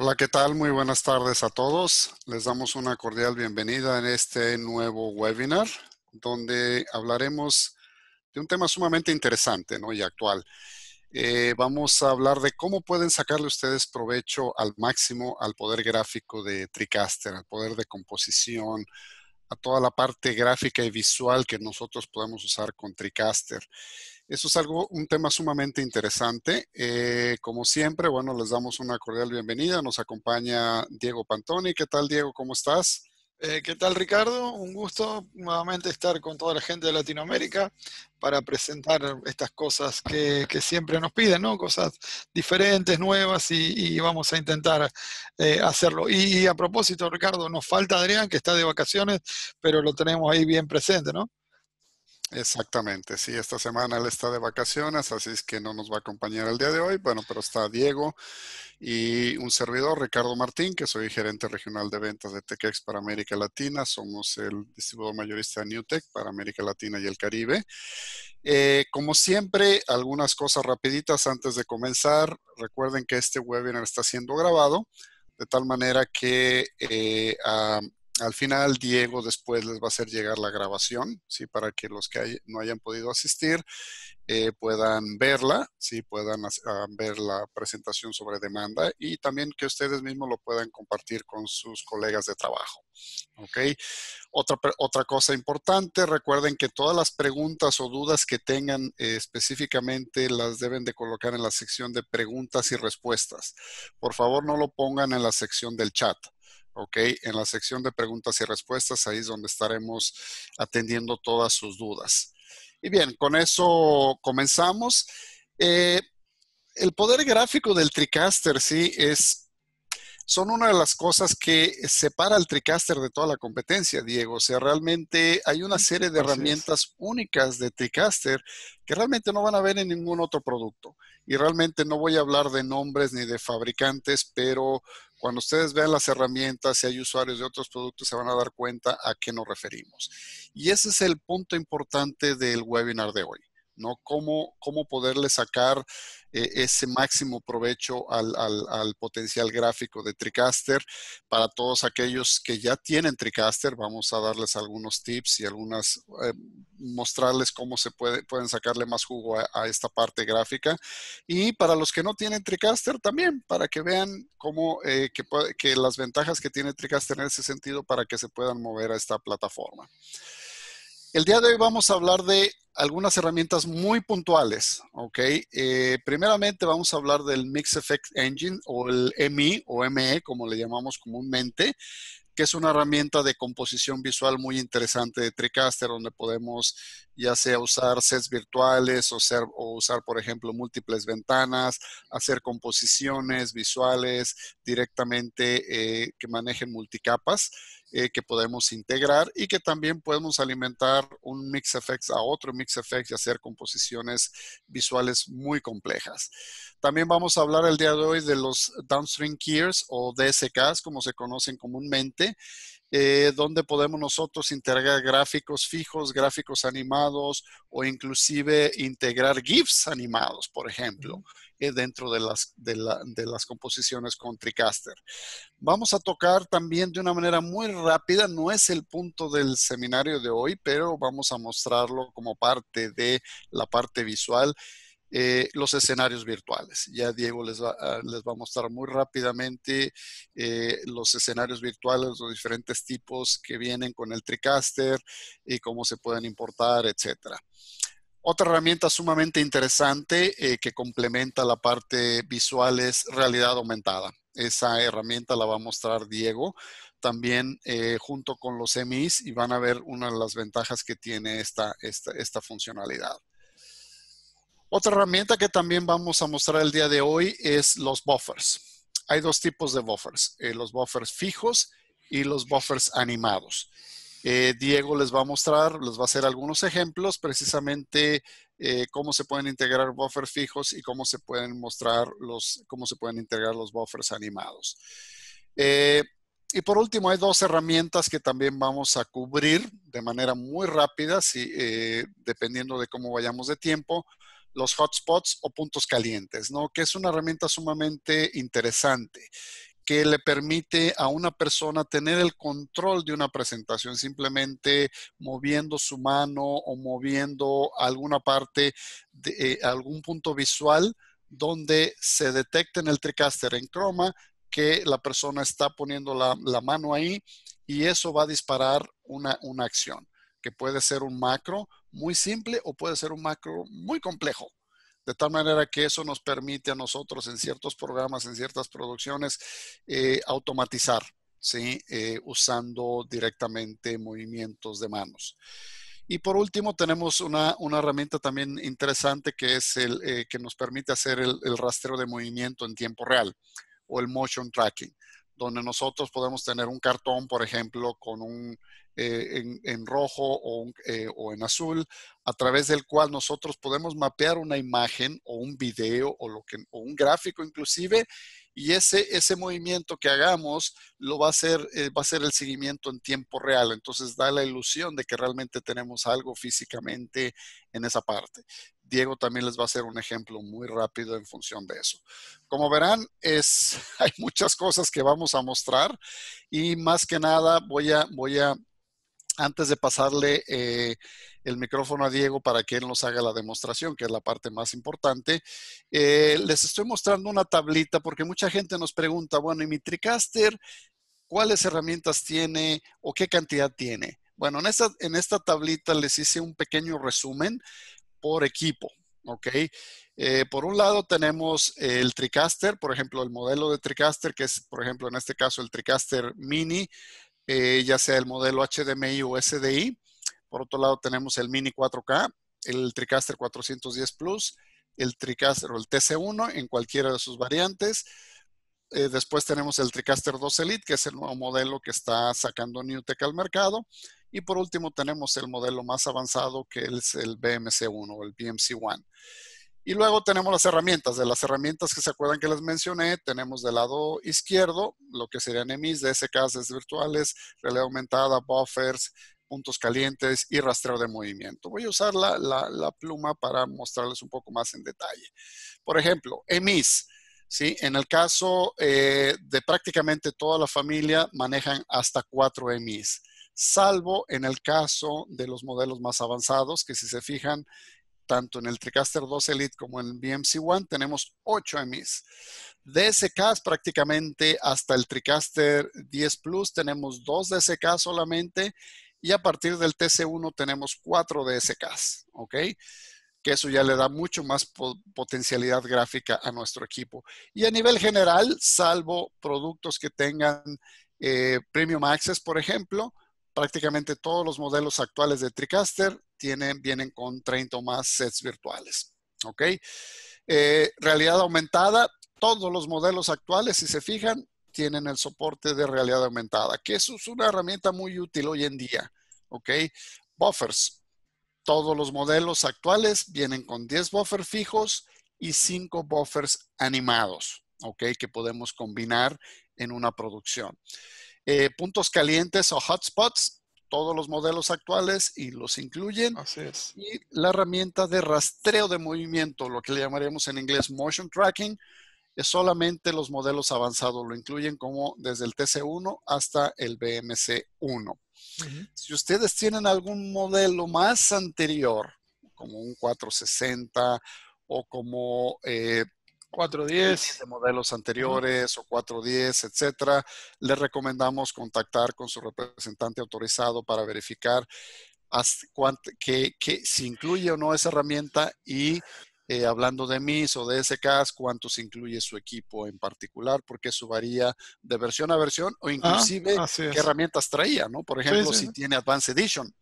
Hola, ¿qué tal? Muy buenas tardes a todos. Les damos una cordial bienvenida en este nuevo webinar donde hablaremos de un tema sumamente interesante ¿no? y actual. Eh, vamos a hablar de cómo pueden sacarle ustedes provecho al máximo al poder gráfico de TriCaster, al poder de composición, a toda la parte gráfica y visual que nosotros podemos usar con TriCaster. Eso es algo, un tema sumamente interesante. Eh, como siempre, bueno, les damos una cordial bienvenida. Nos acompaña Diego Pantoni. ¿Qué tal, Diego? ¿Cómo estás? Eh, ¿Qué tal Ricardo? Un gusto nuevamente estar con toda la gente de Latinoamérica para presentar estas cosas que, siempre nos piden, ¿no? Cosas diferentes, nuevas y, vamos a intentar eh, hacerlo. y, a propósito, Ricardo, nos falta Adrián que está de vacaciones, pero lo tenemos ahí bien presente, ¿no? Exactamente, sí, esta semana él está de vacaciones, así es que no nos va a acompañar el día de hoy. Bueno, pero está Diego y un servidor, Ricardo Martín, que soy gerente regional de ventas de TechEx para América Latina. Somos el distribuidor mayorista de NewTech para América Latina y el Caribe. Eh, como siempre, algunas cosas rapiditas antes de comenzar. Recuerden que este webinar está siendo grabado de tal manera que eh, al final Diego después les va a hacer llegar la grabación, ¿sí? Para que los que no hayan podido asistir eh, puedan verla, ¿sí? Puedan ah, ver la presentación sobre demanda y también que ustedes mismos lo puedan compartir con sus colegas de trabajo, Otra, otra cosa importante, recuerden que todas las preguntas o dudas que tengan eh, específicamente las deben de colocar en la sección de preguntas y respuestas. Por favor, no lo pongan en la sección del chat. En la sección de preguntas y respuestas, ahí es donde estaremos atendiendo todas sus dudas. Y bien, con eso comenzamos. Eh, el poder gráfico del TriCaster, sí, es son una de las cosas que separa al TriCaster de toda la competencia, Diego. O sea, realmente hay una serie de herramientas únicas de TriCaster que realmente no van a ver en ningún otro producto. Y realmente no voy a hablar de nombres ni de fabricantes, pero cuando ustedes vean las herramientas, si hay usuarios de otros productos, se van a dar cuenta a qué nos referimos. Y ese es el punto importante del webinar de hoy. ¿no? Cómo, poderle sacar eh, ese máximo provecho al, potencial gráfico de TriCaster. Para todos aquellos que ya tienen TriCaster, vamos a darles algunos tips y algunas, eh, mostrarles cómo se pueden sacarle más jugo a, esta parte gráfica. Y para los que no tienen TriCaster también, para que vean cómo, eh, que las ventajas que tiene TriCaster en ese sentido para que se puedan mover a esta plataforma. El día de hoy vamos a hablar de algunas herramientas muy puntuales, ¿ok? Eh, primeramente vamos a hablar del Mix Effect Engine o el MI o ME, como le llamamos comúnmente, que es una herramienta de composición visual muy interesante de TriCaster, donde podemos ya sea usar sets virtuales o, usar, por ejemplo, múltiples ventanas, hacer composiciones visuales directamente eh, que manejen multicapas. Eh, que podemos integrar y que también podemos alimentar un mix effects a otro mix effects y hacer composiciones visuales muy complejas. También vamos a hablar el día de hoy de los downstream gears o DSKs, como se conocen comúnmente, eh, donde podemos nosotros integrar gráficos fijos, gráficos animados o inclusive integrar GIFs animados, por ejemplo, eh, dentro de las, de las composiciones con TriCaster. Vamos a tocar también de una manera muy rápida, no es el punto del seminario de hoy, pero vamos a mostrarlo como parte de la parte visual. Eh, los escenarios virtuales. Ya Diego les va, les va a mostrar muy rápidamente eh, los escenarios virtuales, los diferentes tipos que vienen con el TriCaster y cómo se pueden importar, etc. Otra herramienta sumamente interesante eh, que complementa la parte visual es realidad aumentada. Esa herramienta la va a mostrar Diego también junto con los EMIs y van a ver una de las ventajas que tiene esta, esta funcionalidad. Otra herramienta que también vamos a mostrar el día de hoy es los buffers. Hay dos tipos de buffers, eh, los buffers fijos y los buffers animados. Eh, Diego les va a mostrar, les va a hacer algunos ejemplos precisamente eh, cómo se pueden integrar buffers fijos y cómo se pueden mostrar los, cómo se pueden integrar los buffers animados. y por último, hay dos herramientas que también vamos a cubrir de manera muy rápida, si, dependiendo de cómo vayamos de tiempo los hotspots o puntos calientes, ¿no? Que es una herramienta sumamente interesante que le permite a una persona tener el control de una presentación simplemente moviendo su mano o moviendo alguna parte, de, eh, algún punto visual donde se detecta en el TriCaster en croma que la persona está poniendo la, mano ahí y eso va a disparar una, una acción que puede ser un macro muy simple o puede ser un macro muy complejo. De tal manera que eso nos permite a nosotros en ciertos programas, en ciertas producciones, eh, automatizar, ¿sí? Eh, usando directamente movimientos de manos. Y por último, tenemos una, herramienta también interesante que, es el, eh, que nos permite hacer el, el rastreo de movimiento en tiempo real o el motion tracking donde nosotros podemos tener un cartón, por ejemplo, con un eh, en, rojo eh, o, en azul, a través del cual nosotros podemos mapear una imagen o un video o, lo que, un gráfico inclusive, y ese, ese movimiento que hagamos lo va a, eh, va a ser el seguimiento en tiempo real, entonces da la ilusión de que realmente tenemos algo físicamente en esa parte. Diego también les va a hacer un ejemplo muy rápido en función de eso. Como verán, es, hay muchas cosas que vamos a mostrar y más que nada voy a, voy a antes de pasarle eh, el micrófono a Diego para que él nos haga la demostración, que es la parte más importante, eh, les estoy mostrando una tablita porque mucha gente nos pregunta, bueno, ¿y mi TriCaster cuáles herramientas tiene o qué cantidad tiene? Bueno, en esta, en esta tablita les hice un pequeño resumen por equipo. ¿ok? Eh, por un lado tenemos el TriCaster, por ejemplo, el modelo de TriCaster, que es, por ejemplo, en este caso el TriCaster Mini, eh, ya sea el modelo HDMI o SDI. Por otro lado tenemos el Mini 4K, el TriCaster 410 Plus, el TriCaster o el TC1 en cualquiera de sus variantes. Eh, después tenemos el TriCaster 2 Elite, que es el nuevo modelo que está sacando Newtek al mercado. Y por último tenemos el modelo más avanzado que es el BMC1 o el BMC1. Y luego tenemos las herramientas. De las herramientas que se acuerdan que les mencioné, tenemos del lado izquierdo lo que serían EMIs, DSKs virtuales, realidad aumentada, buffers, puntos calientes y rastreo de movimiento. Voy a usar la, pluma para mostrarles un poco más en detalle. Por ejemplo, EMIs. ¿sí? En el caso eh, de prácticamente toda la familia, manejan hasta cuatro EMIs salvo en el caso de los modelos más avanzados, que si se fijan, tanto en el Tricaster 2 Elite como en el BMC One tenemos 8 EMIs. DSKs prácticamente hasta el Tricaster 10 Plus tenemos 2 DSK solamente y a partir del TC1 tenemos 4 DSKs, ¿ok? que eso ya le da mucho más potencialidad gráfica a nuestro equipo. Y a nivel general, salvo productos que tengan eh, Premium Access, por ejemplo, prácticamente todos los modelos actuales de TriCaster tienen, vienen con 30 o más sets virtuales. ¿Ok? Eh, realidad aumentada, todos los modelos actuales, si se fijan, tienen el soporte de realidad aumentada, que eso es una herramienta muy útil hoy en día. ¿Ok? Buffers. Todos los modelos actuales vienen con 10 buffers fijos y 5 buffers animados, ¿ok? Que podemos combinar en una producción. Eh, puntos calientes o hotspots, todos los modelos actuales y los incluyen. Así es. Y la herramienta de rastreo de movimiento, lo que le llamaremos en inglés motion tracking, es solamente los modelos avanzados lo incluyen como desde el TC1 hasta el BMC1. Si ustedes tienen algún modelo más anterior, como un 460 o como eh, 410 de modelos anteriores o 410, etcétera, le recomendamos contactar con su representante autorizado para verificar que, que si incluye o no esa herramienta y eh, hablando de MIS o de SKs, se incluye su equipo en particular, porque eso varía de versión a versión o ah, inclusive qué herramientas traía, ¿no? Por ejemplo, si tiene Advanced Edition,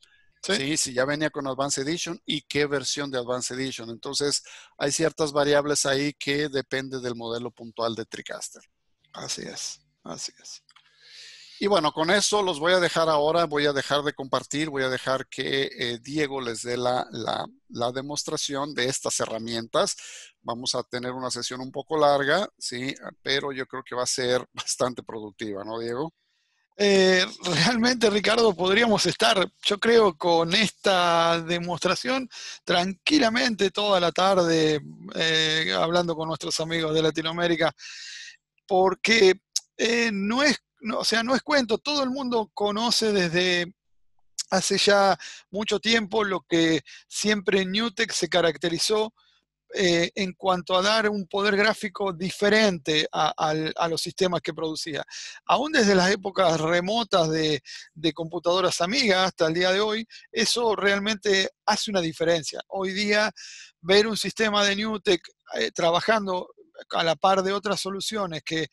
Sí, si sí, ya venía con Advanced Edition y qué versión de Advanced Edition. Entonces, hay ciertas variables ahí que depende del modelo puntual de TriCaster. Así es, así es. Y bueno, con eso los voy a dejar ahora, voy a dejar de compartir, voy a dejar que eh, Diego les dé la, la, demostración de estas herramientas. Vamos a tener una sesión un poco larga, sí, pero yo creo que va a ser bastante productiva, ¿no, Diego? Eh, realmente, Ricardo, podríamos estar, yo creo, con esta demostración tranquilamente toda la tarde eh, hablando con nuestros amigos de Latinoamérica, porque eh, no es, o sea, no es cuento, todo el mundo conoce desde hace ya mucho tiempo lo que siempre Newtek se caracterizó eh, en cuanto a dar un poder gráfico diferente a, los sistemas que producía. Aún desde las épocas remotas de, computadoras amigas hasta el día de hoy, eso realmente hace una diferencia. Hoy día, ver un sistema de Newtek eh, trabajando a la par de otras soluciones que,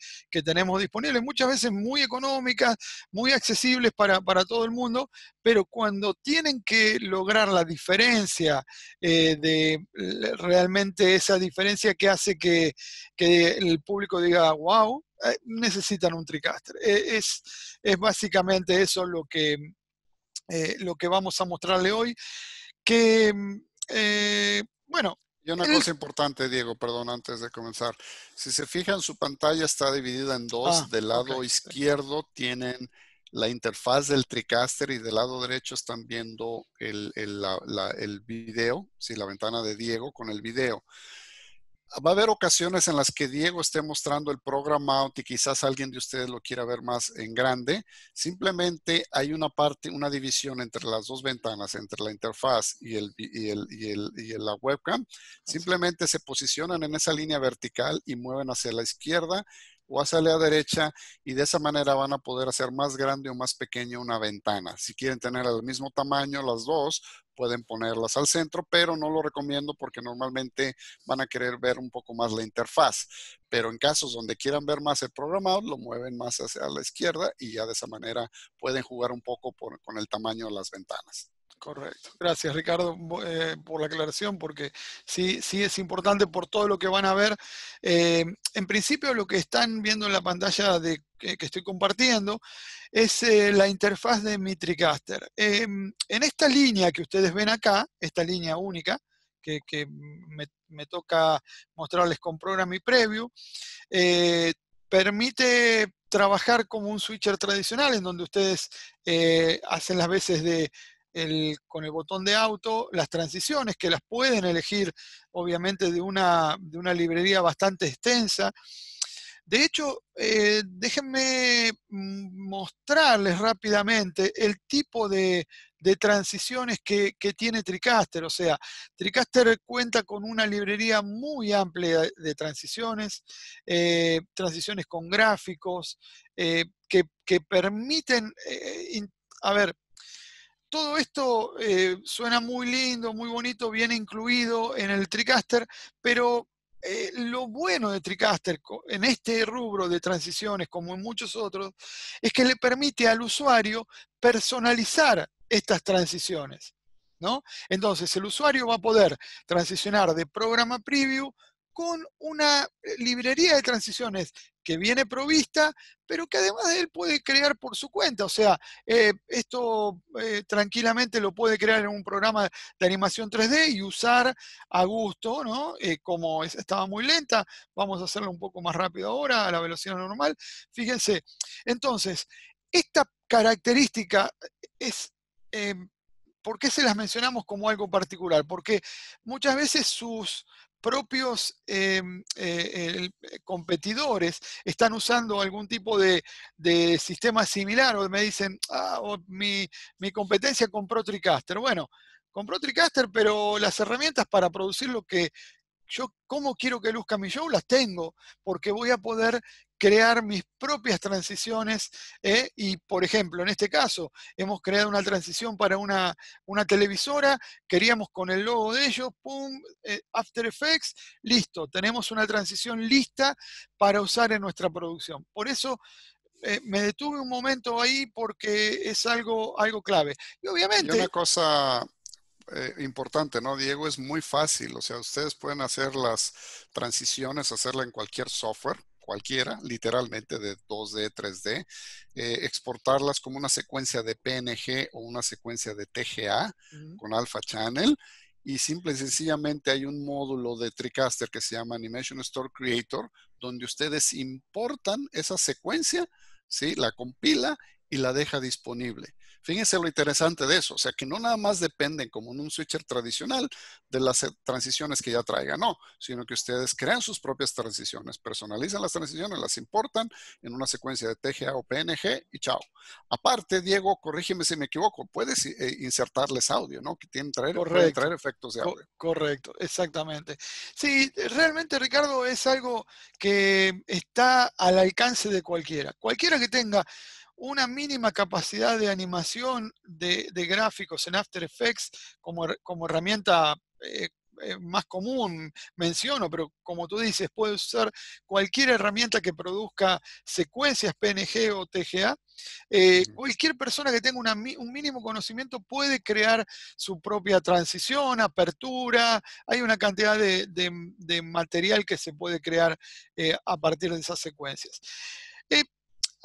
tenemos disponibles, muchas veces muy económicas, muy accesibles para, todo el mundo, pero cuando tienen que lograr la diferencia eh, de realmente esa diferencia que hace que, el público diga, wow, eh, necesitan un tricaster. E, es, es básicamente eso lo que, eh, lo que vamos a mostrarle hoy, que, mm, bueno, y una cosa importante, Diego, perdón, antes de comenzar. Si se fijan, su pantalla está dividida en dos. Ah, del lado izquierdo tienen la interfaz del TriCaster y del lado derecho están viendo el, el, la, la, el video, la ventana de Diego con el video va a haber ocasiones en las que Diego esté mostrando el programa out y quizás alguien de ustedes lo quiera ver más en grande. Simplemente hay una parte, una división entre las dos ventanas, entre la interfaz y, y, y la webcam. Simplemente se posicionan en esa línea vertical y mueven hacia la izquierda o hacia la derecha y de esa manera van a poder hacer más grande o más pequeña una ventana. Si quieren tener el mismo tamaño las dos, pueden ponerlas al centro, pero no lo recomiendo porque normalmente van a querer ver un poco más la interfaz. Pero en casos donde quieran ver más el programado, lo mueven más hacia la izquierda y ya de esa manera pueden jugar un poco con el tamaño de las ventanas. Correcto. Gracias, Ricardo, eh, por la aclaración, porque sí, sí es importante por todo lo que van a ver. Eh, en principio, lo que están viendo en la pantalla de, eh, que, estoy compartiendo es la interfaz de Mitricaster. Em, en esta línea que ustedes ven acá, esta línea única, que, me, me, toca mostrarles con Program y Preview, permite trabajar como un switcher tradicional, en donde ustedes hacen las veces de con el botón de auto, las transiciones que las pueden elegir obviamente de una, de una librería bastante extensa. De hecho, eh, déjenme mm, mostrarles rápidamente el tipo de, transiciones que, tiene Tricaster. O sea, Tricaster cuenta con una librería muy amplia de transiciones, eh, transiciones con gráficos, eh, que, permiten, a ver, todo esto eh, suena muy lindo, muy bonito, viene incluido en el TriCaster, pero eh, lo bueno de TriCaster en este rubro de transiciones, como en muchos otros, es que le permite al usuario personalizar estas transiciones. ¿no? Entonces, el usuario va a poder transicionar de programa preview con una eh, librería de transiciones que viene provista, pero que además él puede crear por su cuenta. O sea, eh, esto eh, tranquilamente lo puede crear en un programa de animación 3D y usar a gusto, ¿no? como estaba muy lenta, vamos a hacerlo un poco más rápido ahora, a la velocidad normal. Fíjense, entonces, esta característica es... ¿Por qué se las mencionamos como algo particular? Porque muchas veces sus propios em, eh, eh, competidores están usando algún tipo de, sistema similar o me dicen, ah, mi, mi, competencia compró TriCaster. Bueno, compró TriCaster, pero las herramientas para producir lo que yo cómo quiero que luzca mi show, las tengo, porque voy a poder crear mis propias transiciones eh, y, por ejemplo, en este caso, hemos creado una transición para una, una televisora, queríamos con el logo de ellos, ¡pum! Eh, After Effects, listo, tenemos una transición lista para usar en nuestra producción. Por eso... Eh, me detuve un momento ahí porque es algo, algo clave. Y obviamente... Y una cosa, eh, importante, ¿no, Diego? Es muy fácil, o sea, ustedes pueden hacer las transiciones, hacerla en cualquier software cualquiera, literalmente de 2D, 3D, eh, exportarlas como una secuencia de PNG o una secuencia de TGA con Alpha Channel y simple y sencillamente hay un módulo de TriCaster que se llama Animation Store Creator, donde ustedes importan esa secuencia, ¿sí? la compila y la deja disponible. Fíjense lo interesante de eso, o sea, que no nada más dependen como en un switcher tradicional de las eh, transiciones que ya traiga, no, sino que ustedes crean sus propias transiciones, personalizan las transiciones, las importan en una secuencia de TGA o PNG y chao. Aparte, Diego, corrígeme si me equivoco, puedes eh, eh, insertarles audio, ¿no? Que tienen traer, traer efectos de audio. correcto, exactamente. Sí, realmente Ricardo es algo que está al alcance de cualquiera. Cualquiera que tenga una mínima capacidad de animación de, gráficos en After Effects como, herramienta eh, eh, más común menciono, pero como tú dices, puede usar cualquier herramienta que produzca secuencias PNG o TGA. Eh, cualquier persona que tenga un mínimo conocimiento puede crear su propia transición, apertura. Hay una cantidad de, material que se puede crear a partir de esas secuencias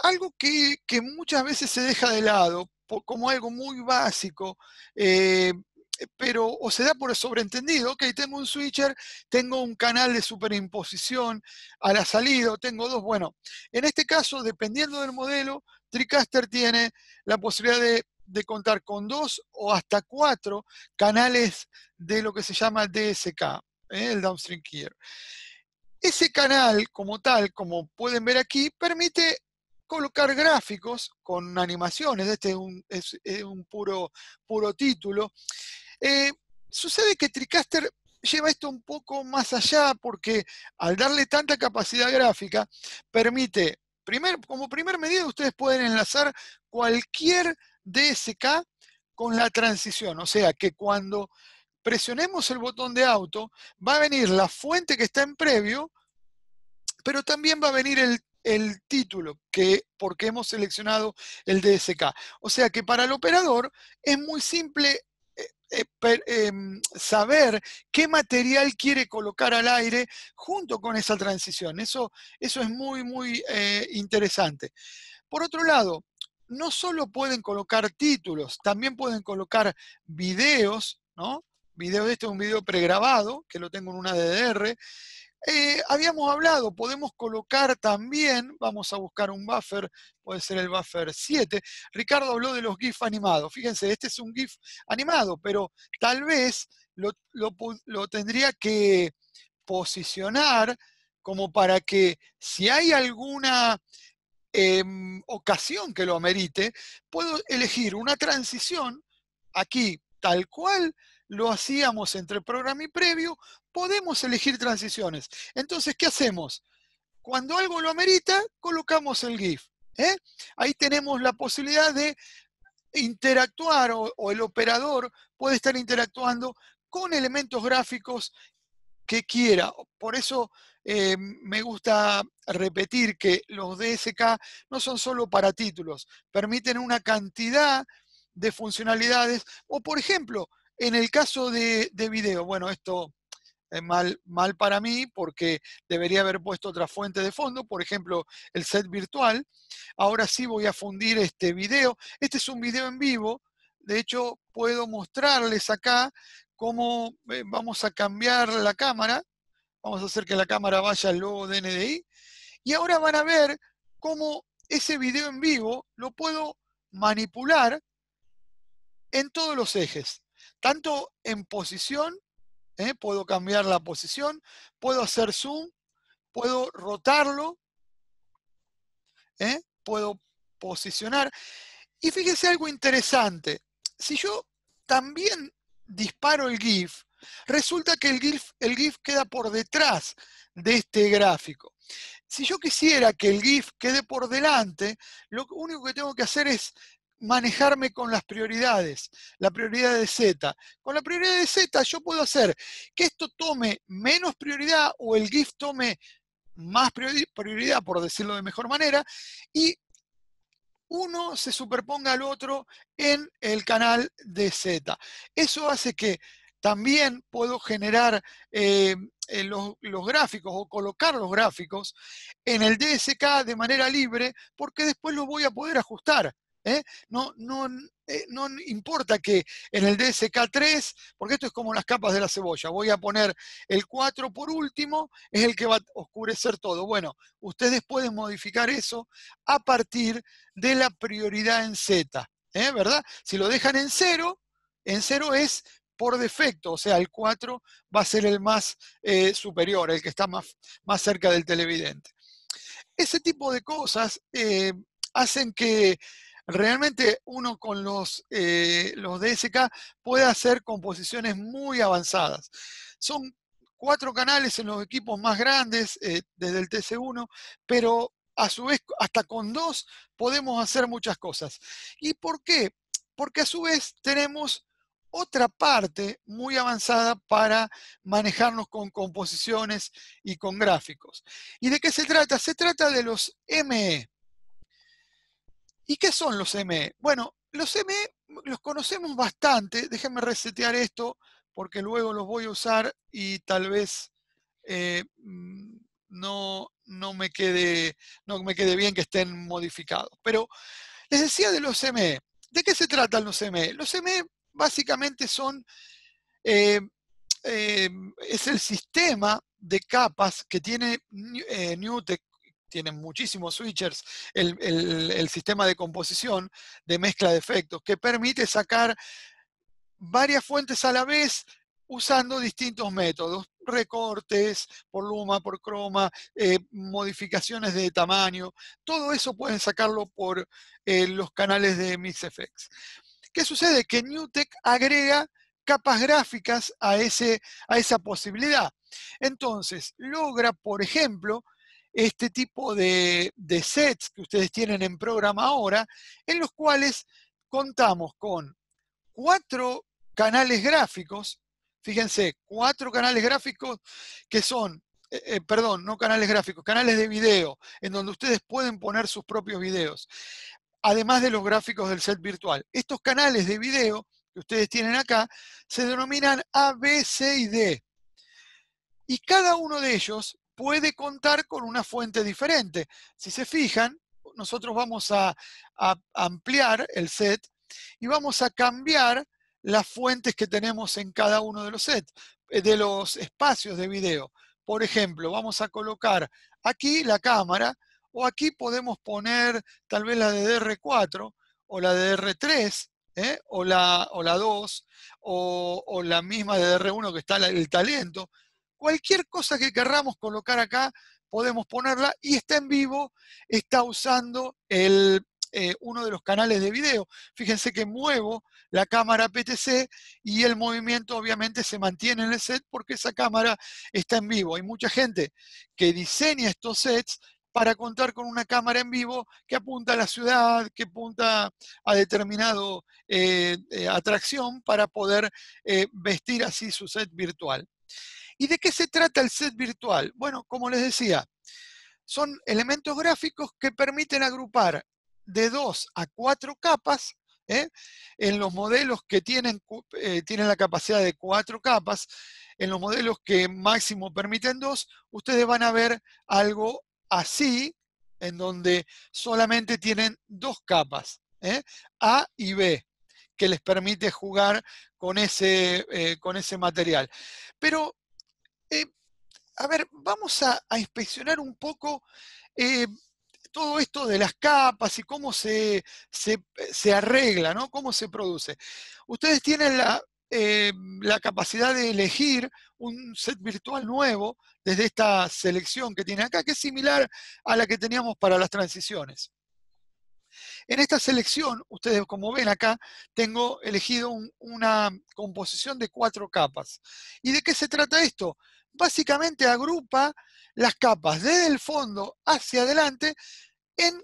algo que, muchas veces se deja de lado como algo muy básico, eh, pero o se da por sobreentendido, ok, tengo un switcher, tengo un canal de superimposición a la salida, o tengo dos, bueno, en este caso, dependiendo del modelo, TriCaster tiene la posibilidad de, contar con dos o hasta cuatro canales de lo que se llama DSK, ¿eh? el Downstream gear. Ese canal como tal, como pueden ver aquí, permite colocar gráficos con animaciones, este es un, puro, puro título. Eh, sucede que Tricaster lleva esto un poco más allá porque al darle tanta capacidad gráfica, permite, como primer medida, ustedes pueden enlazar cualquier DSK con la transición, o sea que cuando presionemos el botón de auto, va a venir la fuente que está en previo, pero también va a venir el el título que porque hemos seleccionado el DSK. O sea que para el operador es muy simple eh, eh, em, saber qué material quiere colocar al aire junto con esa transición. Eso, eso es muy, muy eh, interesante. Por otro lado, no solo pueden colocar títulos, también pueden colocar videos, ¿no? Video de este es un video pregrabado, que lo tengo en una DDR, eh, habíamos hablado, podemos colocar también, vamos a buscar un buffer, puede ser el buffer 7. Ricardo habló de los GIF animados. Fíjense, este es un GIF animado, pero tal vez lo, tendría que posicionar como para que si hay alguna em, ocasión que lo amerite, puedo elegir una transición aquí tal cual lo hacíamos entre programa y previo, podemos elegir transiciones. Entonces, ¿qué hacemos? Cuando algo lo amerita, colocamos el GIF. ¿eh? Ahí tenemos la posibilidad de interactuar o, el operador puede estar interactuando con elementos gráficos que quiera. Por eso eh, me gusta repetir que los DSK no son solo para títulos, permiten una cantidad de funcionalidades o, por ejemplo, en el caso de, video, bueno, esto es mal, mal para mí porque debería haber puesto otra fuente de fondo, por ejemplo, el set virtual. Ahora sí voy a fundir este video. Este es un video en vivo. De hecho, puedo mostrarles acá cómo eh, vamos a cambiar la cámara. Vamos a hacer que la cámara vaya al logo de Y ahora van a ver cómo ese video en vivo lo puedo manipular en todos los ejes. Tanto en posición, ¿eh? puedo cambiar la posición, puedo hacer zoom, puedo rotarlo, ¿eh? puedo posicionar. Y fíjese algo interesante. Si yo también disparo el GIF, resulta que el GIF, el GIF queda por detrás de este gráfico. Si yo quisiera que el GIF quede por delante, lo único que tengo que hacer es manejarme con las prioridades, la prioridad de Z. Con la prioridad de Z yo puedo hacer que esto tome menos prioridad o el GIF tome más prioridad, por decirlo de mejor manera, y uno se superponga al otro en el canal de Z. Eso hace que también puedo generar eh, eh, los, los, gráficos o colocar los gráficos en el DSK de manera libre porque después lo voy a poder ajustar. ¿eh? No, no, eh, no importa que en el DSK3, porque esto es como las capas de la cebolla, voy a poner el 4 por último, es el que va a oscurecer todo. Bueno, ustedes pueden modificar eso a partir de la prioridad en Z, ¿eh? ¿verdad? Si lo dejan en 0, en 0 es por defecto, o sea, el 4 va a ser el más superior, el que está más, más, cerca del televidente. Ese tipo de cosas hacen que realmente uno con los, eh, los DSK puede hacer composiciones muy avanzadas. Son cuatro canales en los equipos más grandes eh, desde el TC1, pero a su vez hasta con dos podemos hacer muchas cosas. ¿Y por qué? Porque a su vez tenemos otra parte muy avanzada para manejarnos con composiciones y con gráficos. ¿Y de qué se trata? Se trata de los ME. ¿Y qué son los ME? Bueno, los ME los conocemos bastante. Déjenme resetear esto porque luego los voy a usar y tal vez eh, mm, no, no, me quede, no me quede bien que estén modificados. Pero les decía de los ME. ¿De qué se tratan los ME? Los ME básicamente son, eh, eh, es el sistema de capas que tiene Newtek tienen muchísimos switchers, el, sistema de composición de mezcla de efectos, que permite sacar varias fuentes a la vez usando distintos métodos, recortes por luma, por croma, eh, modificaciones de tamaño, todo eso pueden sacarlo por eh, los canales de MixFX. ¿Qué sucede? Que Newtek agrega capas gráficas a esa posibilidad. Entonces, logra, por ejemplo, este tipo de, sets que ustedes tienen en programa ahora, en los cuales contamos con cuatro canales gráficos, fíjense, cuatro canales gráficos que son, eh, eh, perdón, no canales gráficos, canales de video, en donde ustedes pueden poner sus propios videos, además de los gráficos del set virtual. Estos canales de video que ustedes tienen acá se denominan A, B, C y D. Y cada uno de ellos puede contar con una fuente diferente. Si se fijan, nosotros vamos a, ampliar el set y vamos a cambiar las fuentes que tenemos en cada uno de los sets, eh, de los espacios de video. Por ejemplo, vamos a colocar aquí la cámara, o aquí podemos poner tal vez la de DR4, o la de DR3, ¿eh? o, la, o la 2, o, la misma de DR1 que está el talento. Cualquier cosa que querramos colocar acá, podemos ponerla y está en vivo, está usando el, eh, uno de los canales de video. Fíjense que muevo la cámara PTC y el movimiento obviamente se mantiene en el set porque esa cámara está en vivo. Hay mucha gente que diseña estos sets para contar con una cámara en vivo que apunta a la ciudad, que apunta a determinado eh, eh, atracción para poder vestir así su set virtual. ¿Y de qué se trata el set virtual? Bueno, como les decía, son elementos gráficos que permiten agrupar de dos a cuatro capas ¿eh? en los modelos que eh, tienen, la capacidad de cuatro capas, en los modelos que máximo permiten dos, ustedes van a ver algo así, en donde solamente tienen dos capas, ¿eh? A y B, que les permite jugar con ese, con ese material. Pero eh, a ver, vamos a, inspeccionar un poco eh, todo esto de las capas y cómo se, se, arregla, Cómo se produce. Ustedes tienen eh, la, capacidad de elegir un set virtual nuevo desde esta selección que tiene acá, que es similar a la que teníamos para las transiciones. En esta selección, ustedes como ven acá, tengo elegido una composición de cuatro capas. ¿Y de qué se trata esto? básicamente agrupa las capas desde el fondo hacia adelante en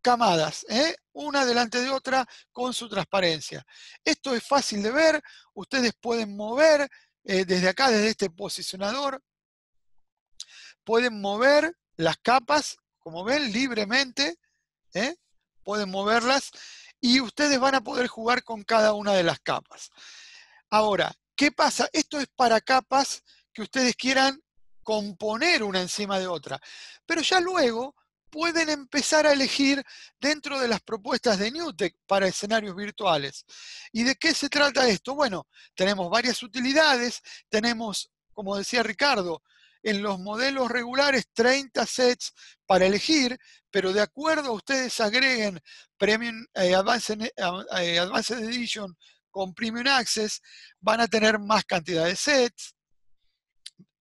camadas, ¿eh? una delante de otra con su transparencia. Esto es fácil de ver, ustedes pueden mover eh, desde acá, desde este posicionador, pueden mover las capas, como ven, libremente, ¿eh? pueden moverlas y ustedes van a poder jugar con cada una de las capas. Ahora, ¿qué pasa? Esto es para capas que ustedes quieran componer una encima de otra. Pero ya luego pueden empezar a elegir dentro de las propuestas de Newtek para escenarios virtuales. ¿Y de qué se trata esto? Bueno, tenemos varias utilidades, tenemos, como decía Ricardo, en los modelos regulares 30 sets para elegir, pero de acuerdo a ustedes agreguen Premium eh, eh, eh, Advanced Edition con Premium Access, van a tener más cantidad de sets,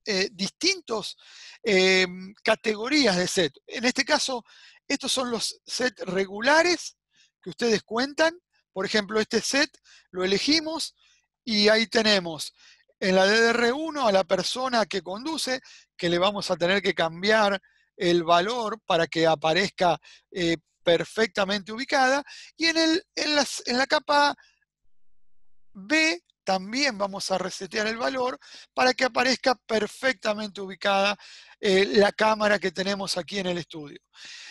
eh, distintos em, categorías de set. En este caso, estos son los sets regulares que ustedes cuentan. Por ejemplo, este set lo elegimos y ahí tenemos en la DDR1 a la persona que conduce, que le vamos a tener que cambiar el valor para que aparezca eh, perfectamente ubicada. Y en, el, en la capa B también vamos a resetear el valor para que aparezca perfectamente ubicada eh, la cámara que tenemos aquí en el estudio.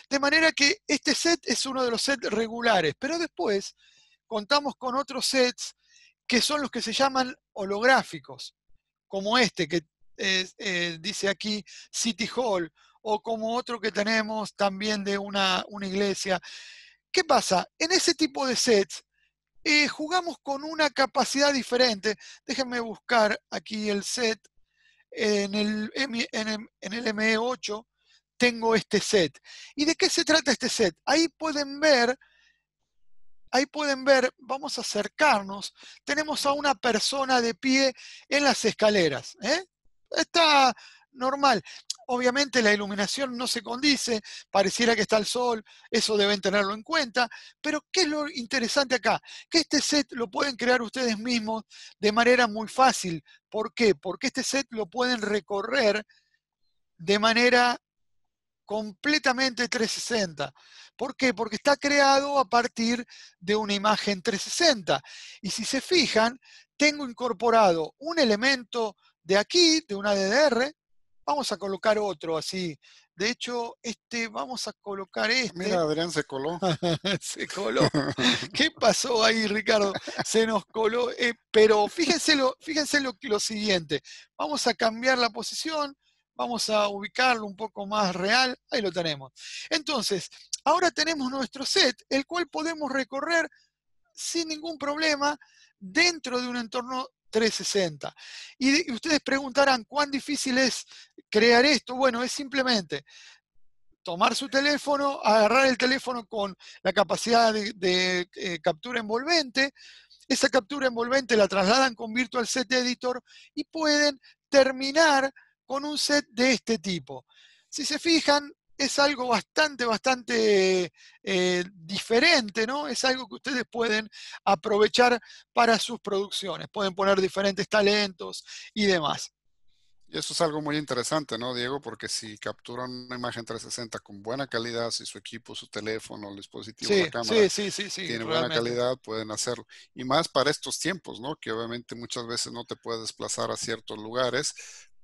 De manera que este set es uno de los sets regulares, pero después contamos con otros sets que son los que se llaman holográficos, como este que eh, dice aquí City Hall, o como otro que tenemos también de una, una iglesia. ¿Qué pasa? En ese tipo de sets eh, jugamos con una capacidad diferente. Déjenme buscar aquí el set. En el, en el, ME8 tengo este set. ¿Y de qué se trata este set? Ahí pueden ver, ahí pueden ver, vamos a acercarnos, tenemos a una persona de pie en las escaleras. ¿eh? Está normal. Obviamente la iluminación no se condice, pareciera que está el sol, eso deben tenerlo en cuenta, pero ¿qué es lo interesante acá? Que este set lo pueden crear ustedes mismos de manera muy fácil. ¿Por qué? Porque este set lo pueden recorrer de manera completamente 360. ¿Por qué? Porque está creado a partir de una imagen 360. Y si se fijan, tengo incorporado un elemento de aquí, de una DDR, Vamos a colocar otro así. De hecho, este, vamos a colocar este. Mira, Adrián se coló. se coló. ¿Qué pasó ahí, Ricardo? Se nos coló. Eh, pero fíjense, lo siguiente. Vamos a cambiar la posición vamos a ubicarlo un poco más real, ahí lo tenemos. Entonces, ahora tenemos nuestro set, el cual podemos recorrer sin ningún problema dentro de un entorno 360. Y, ustedes preguntarán cuán difícil es crear esto? Bueno, es simplemente tomar su teléfono, agarrar el teléfono con la capacidad de, eh, captura envolvente, esa captura envolvente la trasladan con Virtual Set Editor y pueden terminar con un set de este tipo. Si se fijan, es algo bastante, bastante eh, diferente, ¿no? Es algo que ustedes pueden aprovechar para sus producciones. Pueden poner diferentes talentos y demás. Y eso es algo muy interesante, ¿no, Diego? Porque si capturan una imagen 360 con buena calidad, si su equipo, su teléfono, el dispositivo, de la cámara tiene buena calidad, pueden hacerlo. Y más para estos tiempos, ¿no? Que obviamente muchas veces no te puedes desplazar a ciertos lugares,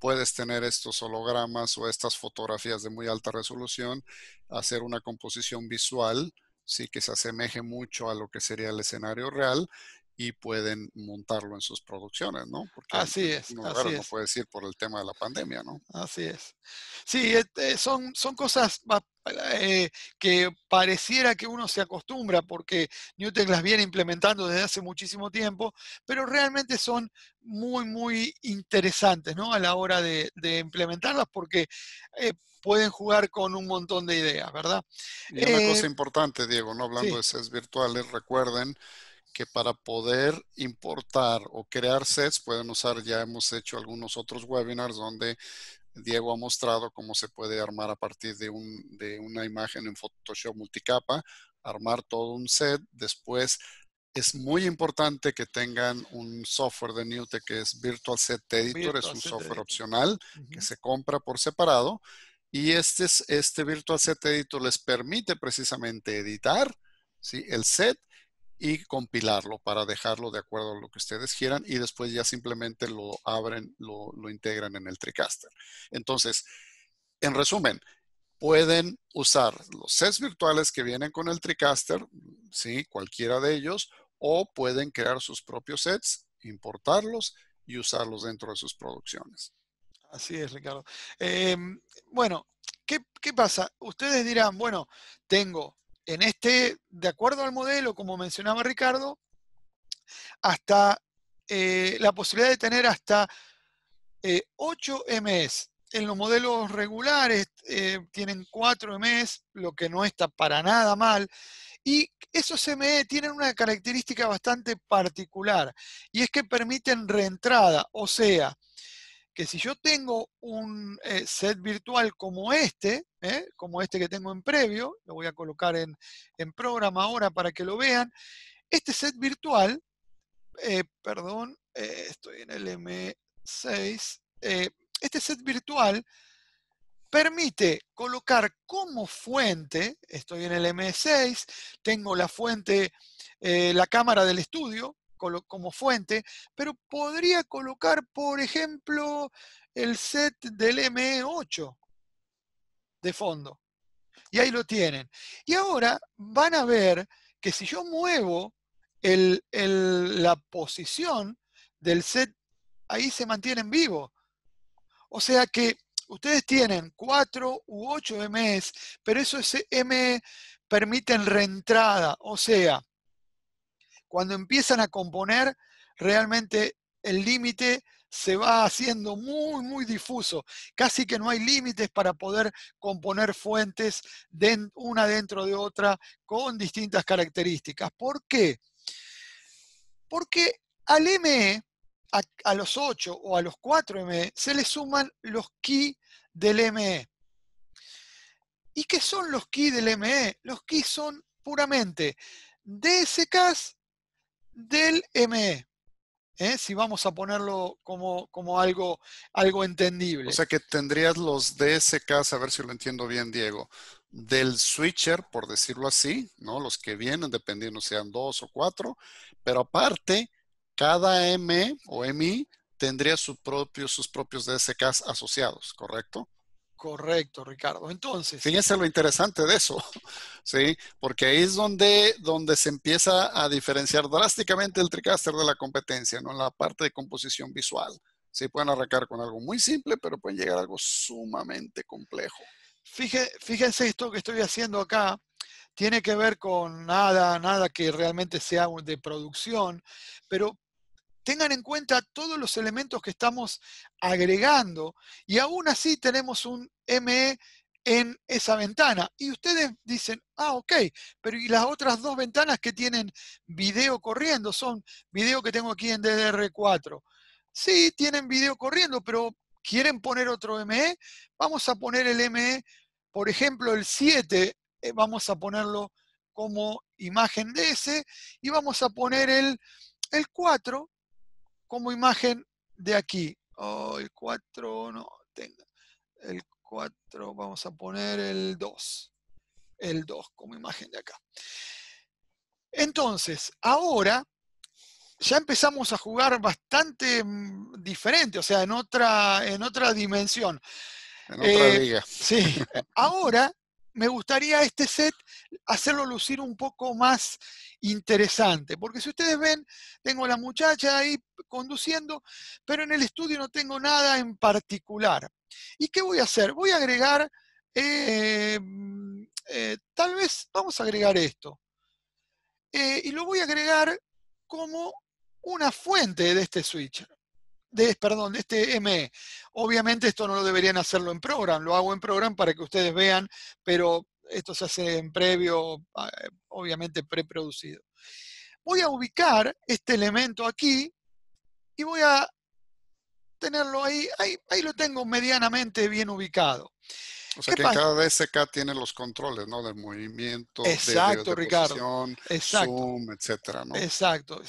puedes tener estos hologramas o estas fotografías de muy alta resolución, hacer una composición visual, sí, que se asemeje mucho a lo que sería el escenario real y pueden montarlo en sus producciones, ¿no? Porque así pues, es. así es. no puede decir por el tema de la pandemia, ¿no? Así es. Sí, eh, son, son cosas eh, que pareciera que uno se acostumbra porque Newtek las viene implementando desde hace muchísimo tiempo, pero realmente son muy, muy interesantes, ¿no? A la hora de, implementarlas porque... Eh, pueden jugar con un montón de ideas, ¿verdad? Y una cosa importante, Diego, no hablando de ses virtuales, recuerden que para poder importar o crear sets pueden usar, ya hemos hecho algunos otros webinars donde Diego ha mostrado cómo se puede armar a partir de, un, de una imagen en Photoshop multicapa, armar todo un set, después es muy importante que tengan un software de Newtek que es Virtual Set Editor, es un software opcional que se compra por separado. Y este, este Virtual Set Editor les permite precisamente editar ¿sí? el set y compilarlo para dejarlo de acuerdo a lo que ustedes quieran y después ya simplemente lo abren, lo, integran en el TriCaster. Entonces, en resumen, pueden usar los sets virtuales que vienen con el TriCaster, ¿sí? cualquiera de ellos, o pueden crear sus propios sets, importarlos y usarlos dentro de sus producciones. Así es, Ricardo. Em, bueno, ¿qué, ¿qué pasa? Ustedes dirán, bueno, tengo en este, de acuerdo al modelo, como mencionaba Ricardo, hasta eh, la posibilidad de tener hasta 8 eh, MS. En los modelos regulares eh, tienen 4 MS, lo que no está para nada mal. Y esos ME tienen una característica bastante particular, y es que permiten reentrada, o sea, que si yo tengo un eh, set virtual como este, ¿eh? como este que tengo en previo, lo voy a colocar en, programa ahora para que lo vean, este set virtual, eh, perdón, estoy en el M6, este set virtual permite colocar como fuente, estoy en el M6, tengo la fuente, la cámara del estudio, como fuente, pero podría colocar, por ejemplo, el set del ME8 de fondo. Y ahí lo tienen. Y ahora van a ver que si yo muevo la posición del set, ahí se mantiene en vivo. O sea que ustedes tienen 4 u 8 MS, pero eso es M permiten reentrada. O sea, cuando empiezan a componer, realmente el límite se va haciendo muy, muy difuso. Casi que no hay límites para poder componer fuentes de una dentro de otra con distintas características. ¿Por qué? Porque al ME, a, los 8 o a los 4 ME, se le suman los ki del ME. ¿Y qué son los ki del ME? Los ki son puramente DSKs del ME. ¿eh? Si vamos a ponerlo como, como algo, algo entendible. O sea que tendrías los DSKs, a ver si lo entiendo bien, Diego, del switcher, por decirlo así, ¿no? Los que vienen, dependiendo sean dos o cuatro, pero aparte, cada M e o MI tendría su propio, sus propios DSKs asociados, ¿correcto? Correcto, Ricardo. Entonces. Fíjense lo interesante de eso, ¿sí? Porque ahí es donde, donde se empieza a diferenciar drásticamente el TriCaster de la competencia, ¿no? En la parte de composición visual. Sí, pueden arrancar con algo muy simple, pero pueden llegar a algo sumamente complejo. Fíjense, fíjense esto que estoy haciendo acá. Tiene que ver con nada, nada que realmente sea de producción, pero tengan en cuenta todos los elementos que estamos agregando y aún así tenemos un ME en esa ventana. Y ustedes dicen, ah, ok, pero ¿y las otras dos ventanas que tienen video corriendo? Son video que tengo aquí en DDR4. Sí, tienen video corriendo, pero ¿quieren poner otro ME? Vamos a poner el ME, por ejemplo, el 7, eh, vamos a ponerlo como imagen de ese, y vamos a poner el, el 4 como imagen de aquí. Oh, el 4, no, tenga. El 4, vamos a poner el 2. El 2 como imagen de acá. Entonces, ahora ya empezamos a jugar bastante mm, diferente, o sea, en otra, en otra dimensión. En otra eh, Sí. Ahora me gustaría este set hacerlo lucir un poco más interesante, porque si ustedes ven, tengo a la muchacha ahí conduciendo, pero en el estudio no tengo nada en particular. ¿Y qué voy a hacer? Voy a agregar, eh, eh, tal vez, vamos a agregar esto, eh, y lo voy a agregar como una fuente de este switcher de, perdón, de este m Obviamente esto no lo deberían hacerlo en program, lo hago en program para que ustedes vean, pero esto se hace en previo, ah, obviamente preproducido. Voy a ubicar este elemento aquí y voy a tenerlo ahí, ahí lo tengo medianamente bien ubicado. O sea que cada DSK tiene los controles, ¿no? Del movimiento, de, zoom, etcétera, Exacto.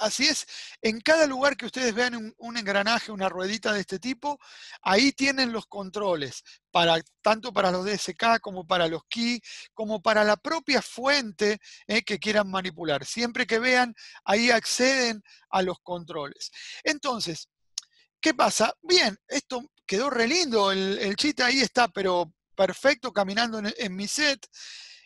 Así es. En cada lugar que ustedes vean un, engranaje, una ruedita de este tipo, ahí tienen los controles, para, tanto para los DSK como para los key, como para la propia fuente eh, que quieran manipular. Siempre que vean, ahí acceden a los controles. Entonces, ¿qué pasa? Bien, esto quedó re lindo, el, el ahí está, pero perfecto caminando en, mi set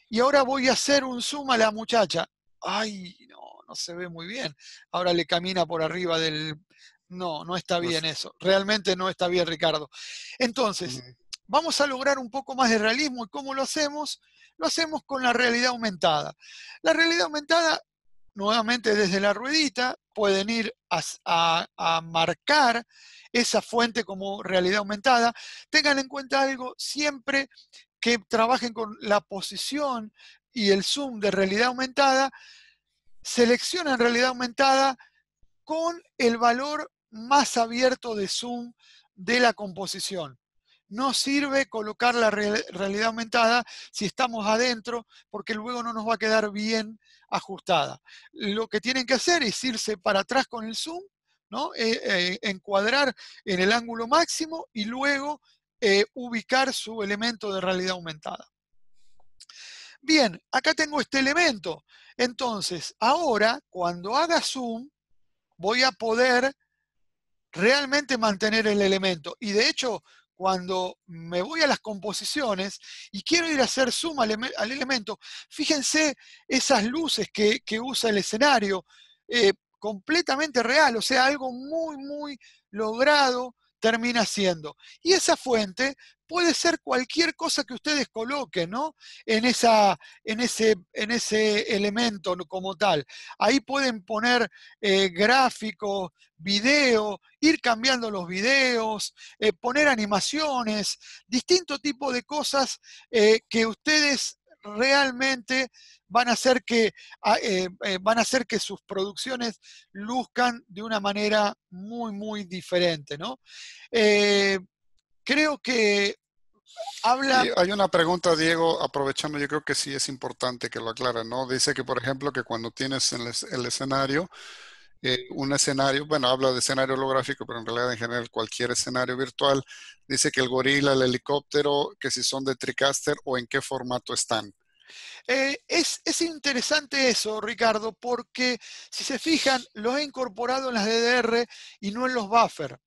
y ahora voy a hacer un zoom a la muchacha. Ay, no, no se ve muy bien. Ahora le camina por arriba del... No, no está bien eso. Realmente no está bien, Ricardo. Entonces, vamos a lograr un poco más de realismo y cómo lo hacemos. Lo hacemos con la realidad aumentada. La realidad aumentada nuevamente desde la ruedita, pueden ir a, marcar esa fuente como realidad aumentada. Tengan en cuenta algo, siempre que trabajen con la posición y el zoom de realidad aumentada, seleccionan realidad aumentada con el valor más abierto de zoom de la composición. No sirve colocar la realidad aumentada si estamos adentro, porque luego no nos va a quedar bien ajustada. Lo que tienen que hacer es irse para atrás con el zoom, ¿no? Eh, eh, encuadrar en el ángulo máximo y luego eh, ubicar su elemento de realidad aumentada. Bien, acá tengo este elemento. Entonces, ahora, cuando haga zoom, voy a poder realmente mantener el elemento. Y de hecho, cuando me voy a las composiciones y quiero ir a hacer suma al, elemento, fíjense esas luces que, usa el escenario, eh, completamente real, o sea, algo muy, muy logrado termina siendo. Y esa fuente puede ser cualquier cosa que ustedes coloquen, ¿no? En, esa, en, ese, en ese elemento como tal. Ahí pueden poner gráfico, eh, gráficos, video, ir cambiando los videos, eh, poner animaciones, distinto tipo de cosas eh, que ustedes realmente van a hacer que, ah, eh, eh, van a hacer que sus producciones luzcan de una manera muy, muy diferente, ¿no? Eh, creo que habla... hay una pregunta, Diego, aprovechando, yo creo que sí es importante que lo aclara, ¿no? Dice que, por ejemplo, que cuando tienes el escenario eh, un escenario, bueno, habla de escenario holográfico, pero en realidad en general cualquier escenario virtual, dice que el gorila, el helicóptero, que si son de TriCaster o en qué formato están. Eh, es, es, interesante eso, Ricardo, porque si se fijan, los he incorporado en las DDR y no en los buffer.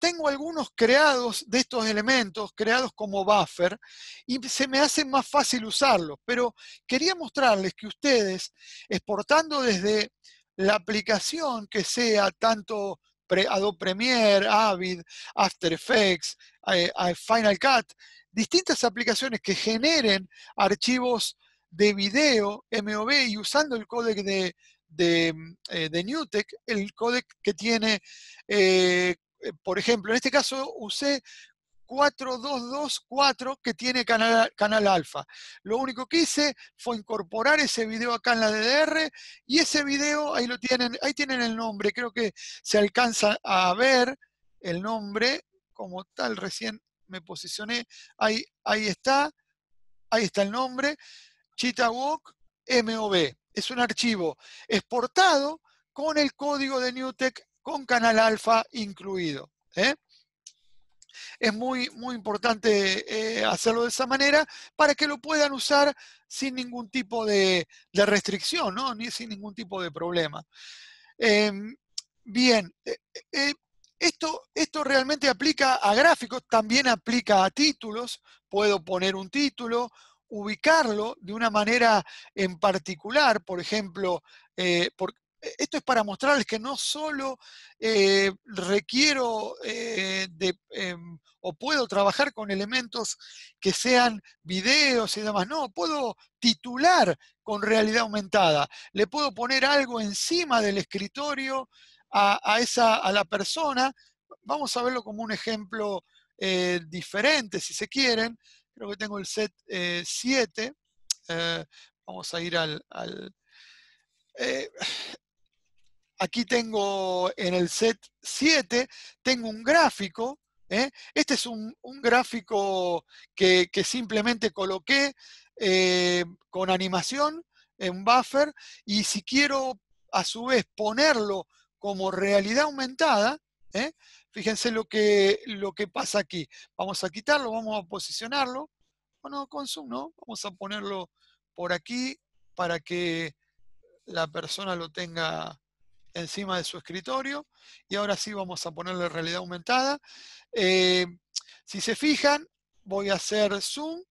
Tengo algunos creados de estos elementos, creados como buffer, y se me hace más fácil usarlos, pero quería mostrarles que ustedes, exportando desde la aplicación que sea tanto Adobe Premiere, Avid, After Effects, eh, eh, Final Cut, distintas aplicaciones que generen archivos de video MOV y usando el codec mm, eh, de, Newtek, el codec que tiene, por ejemplo, en este caso usé 4224 que tiene Canal, Canal Alfa. Lo único que hice fue incorporar ese video acá en la DDR y ese video, ahí lo tienen, ahí tienen el nombre, creo que se alcanza a ver el nombre como tal, recién me posicioné, ahí, ahí está, ahí está el nombre, Walk MOB. Es un archivo exportado con el código de Newtek con Canal Alfa incluido. ¿eh? es muy, muy importante eh, hacerlo de esa manera para que lo puedan usar sin ningún tipo de, restricción, ¿no? Ni sin ningún tipo de problema. Em, bien, eh, eh, esto, esto realmente aplica a gráficos, también aplica a títulos. Puedo poner un título, ubicarlo de una manera en particular, por ejemplo, por, e, esto es para mostrarles que no solo eh, requiero eh, em, o puedo trabajar con elementos que sean videos y demás, no, puedo titular con realidad aumentada, le puedo poner algo encima del escritorio a, la persona, vamos a verlo como un ejemplo eh, diferente si se quieren, creo que tengo el set 7, vamos a ir al, Aquí tengo en el set 7, tengo un gráfico. ¿eh? Este es un, gráfico que, simplemente coloqué eh, con animación en buffer y si quiero a su vez ponerlo como realidad aumentada, ¿eh? fíjense lo que, lo que pasa aquí. Vamos a quitarlo, vamos a posicionarlo. Bueno, con zoom no, vamos a ponerlo por aquí para que la persona lo tenga encima de su escritorio. Y ahora sí vamos a ponerle realidad aumentada. Eh, si se fijan, voy a hacer zoom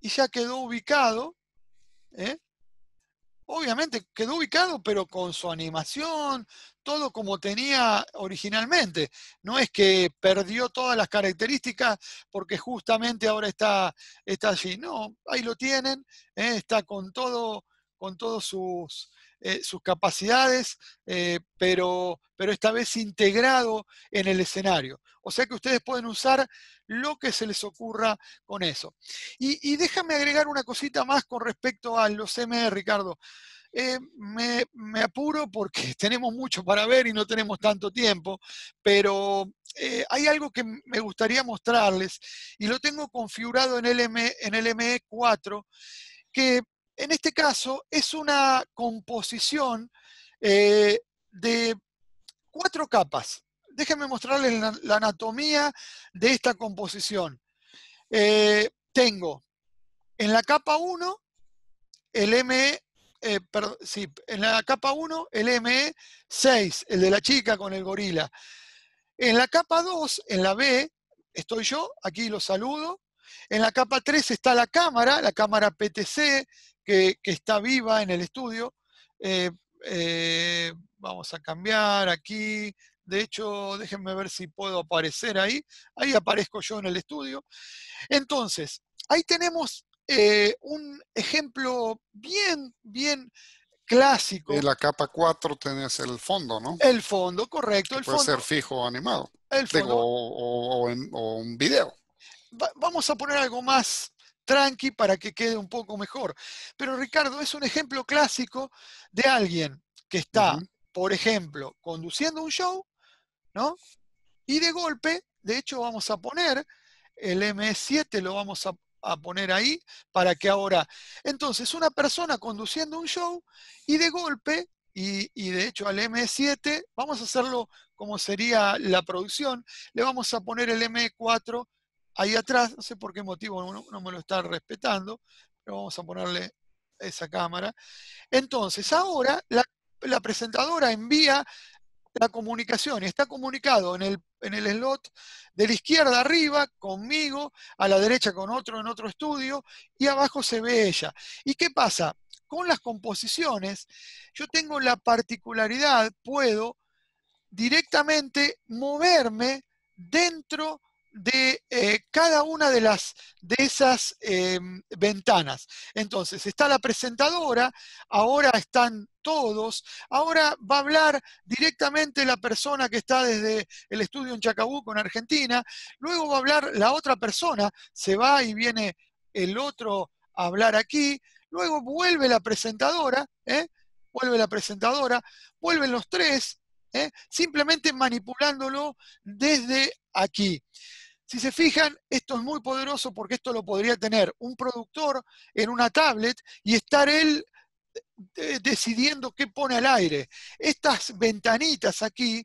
y ya quedó ubicado. ¿eh? Obviamente quedó ubicado, pero con su animación, todo como tenía originalmente. No es que perdió todas las características porque justamente ahora está, está allí. No, ahí lo tienen, ¿eh? está con todo con todas eh, sus, capacidades, eh, pero, pero esta vez integrado en el escenario. O sea que ustedes pueden usar lo que se les ocurra con eso. Y, déjame agregar una cosita más con respecto a los M, Ricardo. Eh, me, apuro porque tenemos mucho para ver y no tenemos tanto tiempo, pero hay algo que me gustaría mostrarles y lo tengo configurado en, el en 4 e que en este caso es una composición eh, de cuatro capas. Déjenme mostrarles la, anatomía de esta composición. Eh, tengo en la capa 1 el ME, eh, en la capa 1 el 6, el de la chica con el gorila. En la capa 2, en la B, estoy yo, aquí los saludo. En la capa 3 está la cámara, la cámara PTC, que, está viva en el estudio. Eh, eh, vamos a cambiar aquí. De hecho, déjenme ver si puedo aparecer ahí. Ahí aparezco yo en el estudio. Entonces, ahí tenemos eh, un ejemplo bien, bien clásico. En la capa 4 tenés el fondo, ¿no? El fondo, correcto. El puede ser fijo o animado. El fondo. o, en, un video. vamos a poner algo más tranqui para que quede un poco mejor. Pero Ricardo es un ejemplo clásico de alguien que está, por ejemplo, conduciendo un show, ¿no? Y de golpe, de hecho vamos a poner el M7, lo vamos a, poner ahí para que ahora... Entonces, una persona conduciendo un show y de golpe y, y, de hecho al M7, vamos a hacerlo como sería la producción, le vamos a poner el M4 ahí atrás, no sé por qué motivo no, me lo está respetando, pero vamos a ponerle esa cámara. Entonces, ahora la, presentadora envía la comunicación y está comunicado en el, en el slot de la izquierda arriba conmigo, a la derecha con otro en otro estudio y abajo se ve ella. ¿Y qué pasa? Con las composiciones yo tengo la particularidad, puedo directamente moverme dentro de de eh, cada una de, las, de esas eh, ventanas. Entonces, está la presentadora, ahora están todos, ahora va a hablar directamente la persona que está desde el estudio en Chacabuco, en Argentina, luego va a hablar la otra persona, se va y viene el otro a hablar aquí, luego vuelve la presentadora, ¿eh? vuelve la presentadora, vuelven los tres, simplemente manipulándolo desde aquí. Si se fijan, esto es muy poderoso porque esto lo podría tener un productor en una tablet y estar él eh, decidiendo qué pone al aire. Estas ventanitas aquí,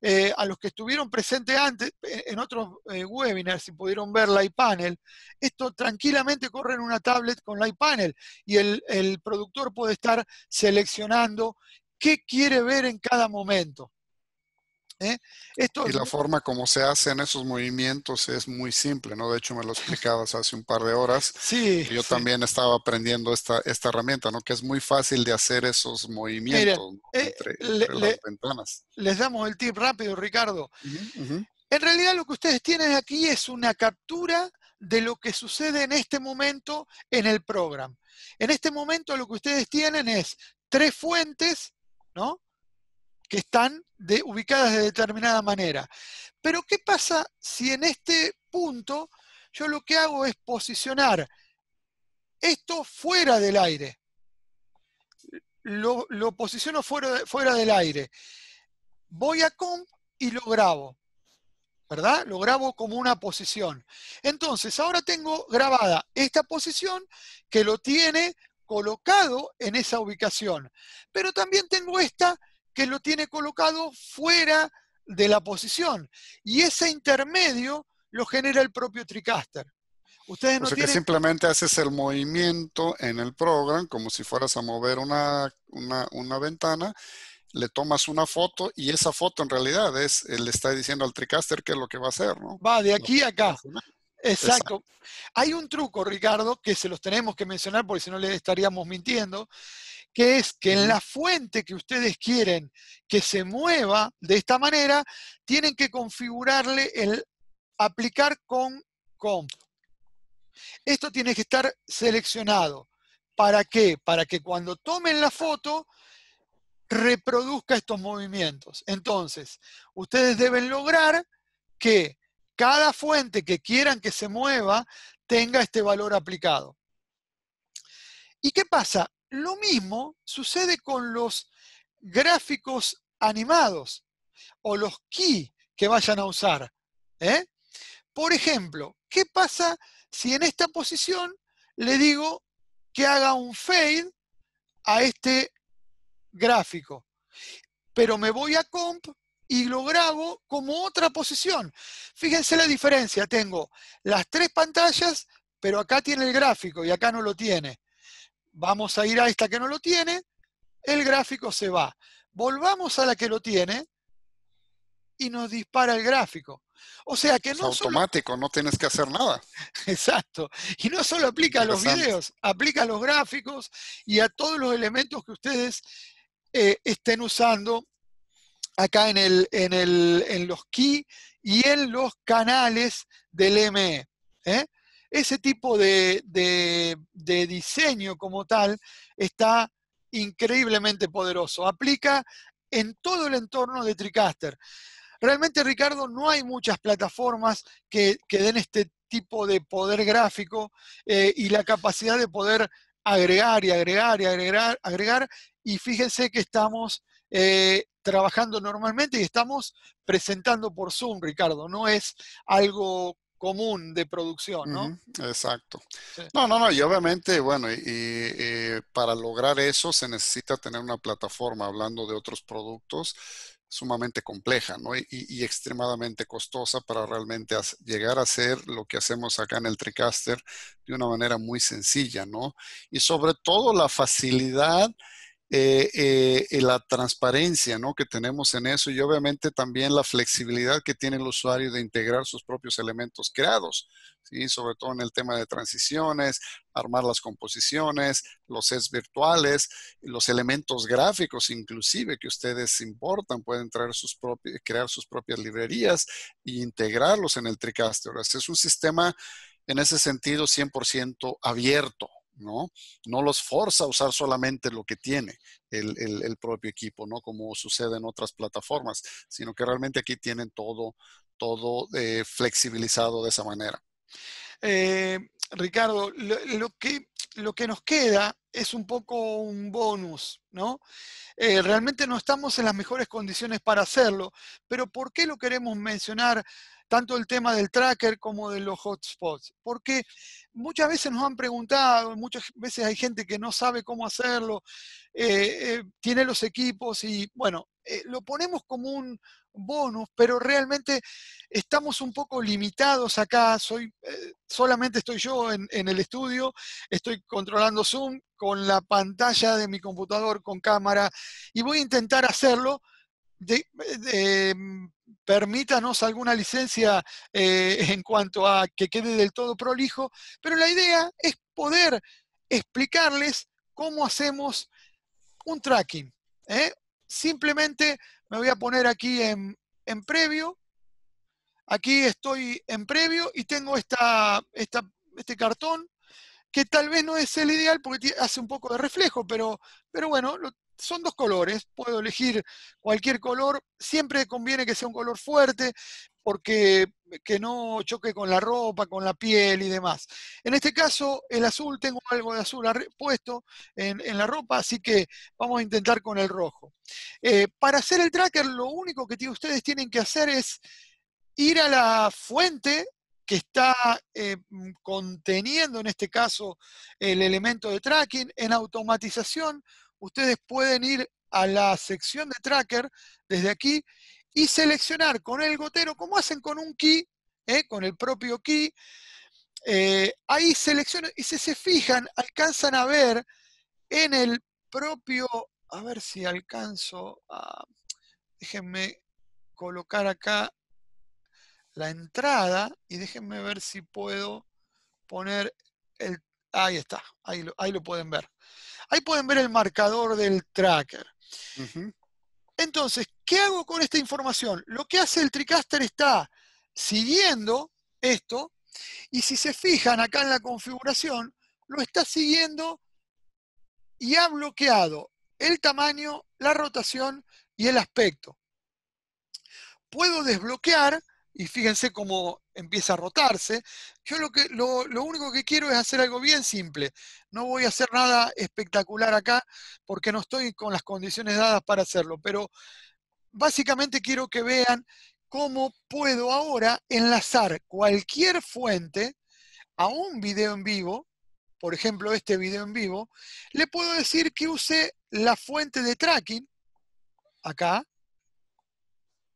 eh, a los que estuvieron presentes antes eh, en otros webinars, y pudieron ver la iPanel, esto tranquilamente corre en una tablet con la iPanel y el productor puede estar seleccionando qué quiere ver en cada momento. ¿eh? y la forma como se hacen esos movimientos es muy simple, ¿no? De hecho, me lo explicabas hace un par de horas. Sí. Yo también estaba aprendiendo esta, herramienta, ¿no? Que es muy fácil de hacer esos movimientos eh, entre, las ventanas. Les damos el tip rápido, Ricardo. En realidad lo que ustedes tienen aquí es una captura de lo que sucede en este momento en el programa. En este momento lo que ustedes tienen es tres fuentes, ¿no? que están ubicadas de determinada manera. Pero ¿qué pasa si en este punto yo lo que hago es posicionar esto fuera del aire? Lo, posiciono fuera, fuera del aire. Voy a comp y lo grabo. ¿verdad? Lo grabo como una posición. Entonces, ahora tengo grabada esta posición que lo tiene colocado en esa ubicación. Pero también tengo esta que lo tiene colocado fuera de la posición. Y ese intermedio lo genera el propio TriCaster. Ustedes no o sea que simplemente haces el movimiento en el program, como si fueras a mover una, una, ventana, le tomas una foto y esa foto en realidad es, eh, le está diciendo al TriCaster qué es lo que va a hacer, ¿no? Va de aquí a acá. Exacto. Hay un truco, Ricardo, que se los tenemos que mencionar porque si no le estaríamos mintiendo, que es que en la fuente que ustedes quieren que se mueva de esta manera, tienen que configurarle el aplicar con comp. Esto tiene que estar seleccionado. ¿Para qué? Para que cuando tomen la foto reproduzca estos movimientos. Entonces, ustedes deben lograr que cada fuente que quieran que se mueva tenga este valor aplicado. ¿Y qué pasa? Lo mismo sucede con los gráficos animados o los key que vayan a usar. ¿eh? Por ejemplo, ¿qué pasa si en esta posición le digo que haga un fade a este gráfico? Pero me voy a comp y lo grabo como otra posición. Fíjense la diferencia, tengo las tres pantallas, pero acá tiene el gráfico y acá no lo tiene. Vamos a ir a esta que no lo tiene, el gráfico se va. Volvamos a la que lo tiene y nos dispara el gráfico. O sea que no. Es automático, no tienes que hacer nada. Exacto. Y no solo aplica a los videos, aplica a los gráficos y a todos los elementos que ustedes eh, estén usando acá en, el, en, los key y en los canales del ME. ¿eh? Ese tipo de, diseño como tal está increíblemente poderoso. Aplica en todo el entorno de TriCaster. Realmente, Ricardo, no hay muchas plataformas que, den este tipo de poder gráfico eh, y la capacidad de poder agregar y agregar y agregar, agregar. Y fíjense que estamos eh, trabajando normalmente y estamos presentando por Zoom, Ricardo. No es algo común de producción, ¿no? exacto. No, no, no, y obviamente, bueno, y, eh, para lograr eso se necesita tener una plataforma, hablando de otros productos, sumamente compleja, ¿no? y extremadamente costosa para realmente llegar a hacer lo que hacemos acá en el Tricaster de una manera muy sencilla, ¿no? Y sobre todo la facilidad eh, eh, eh, la transparencia que tenemos en eso y obviamente también la flexibilidad que tiene el usuario de integrar sus propios elementos creados, sobre todo en el tema de transiciones, armar las composiciones, los sets virtuales, los elementos gráficos inclusive que ustedes importan, pueden traer sus crear sus propias librerías e integrarlos en el TriCaster. Es un sistema en ese sentido 100% abierto. ¿no? No los forza a usar solamente lo que tiene el, propio equipo, ¿no? Como sucede en otras plataformas, sino que realmente aquí tienen todo, todo eh, flexibilizado de esa manera. Eh, Ricardo, lo, que, lo que nos queda es un poco un bonus, ¿no? Eh, realmente no estamos en las mejores condiciones para hacerlo, pero ¿por qué lo queremos mencionar tanto el tema del tracker como de los hotspots? Porque muchas veces nos han preguntado, muchas veces hay gente que no sabe cómo hacerlo, eh, tiene los equipos y bueno, eh, lo ponemos como un bonus, pero realmente estamos un poco limitados acá. Soy, eh, solamente estoy yo en, el estudio, estoy controlando Zoom con la pantalla de mi computador con cámara y voy a intentar hacerlo. Eh, mm, permítanos alguna licencia en cuanto a que quede del todo prolijo, pero la idea es poder explicarles cómo hacemos un tracking, Simplemente me voy a poner aquí en, en previo. Aquí estoy en previo y tengo esta, este cartón que tal vez no es el ideal porque hace un poco de reflejo, pero, pero bueno, son dos colores, puedo elegir cualquier color, siempre conviene que sea un color fuerte porque que no choque con la ropa, con la piel y demás. En este caso, el azul, tengo algo de azul puesto en, la ropa, así que vamos a intentar con el rojo. Eh, para hacer el tracker, lo único que ustedes tienen que hacer es ir a la fuente que está eh, mm, conteniendo, en este caso, el elemento de tracking en automatización ustedes pueden ir a la sección de tracker desde aquí y seleccionar con el gotero, como hacen con un key, ¿eh? con el propio key. Eh, ahí seleccionan, y si se fijan, alcanzan a ver en el propio, a ver si alcanzo, a, déjenme colocar acá la entrada y déjenme ver si puedo poner el, ahí está, ahí lo pueden ver. Ahí pueden ver el marcador del tracker. Entonces, ¿qué hago con esta información? Lo que hace el TriCaster está siguiendo esto y si se fijan acá en la configuración, lo está siguiendo y ha bloqueado el tamaño, la rotación y el aspecto. Puedo desbloquear, y fíjense cómo empieza a rotarse. Yo lo, que, lo, único que quiero es hacer algo bien simple. No voy a hacer nada espectacular acá porque no estoy con las condiciones dadas para hacerlo, pero básicamente quiero que vean cómo puedo ahora enlazar cualquier fuente a un video en vivo, por ejemplo este video en vivo, le puedo decir que use la fuente de tracking, acá,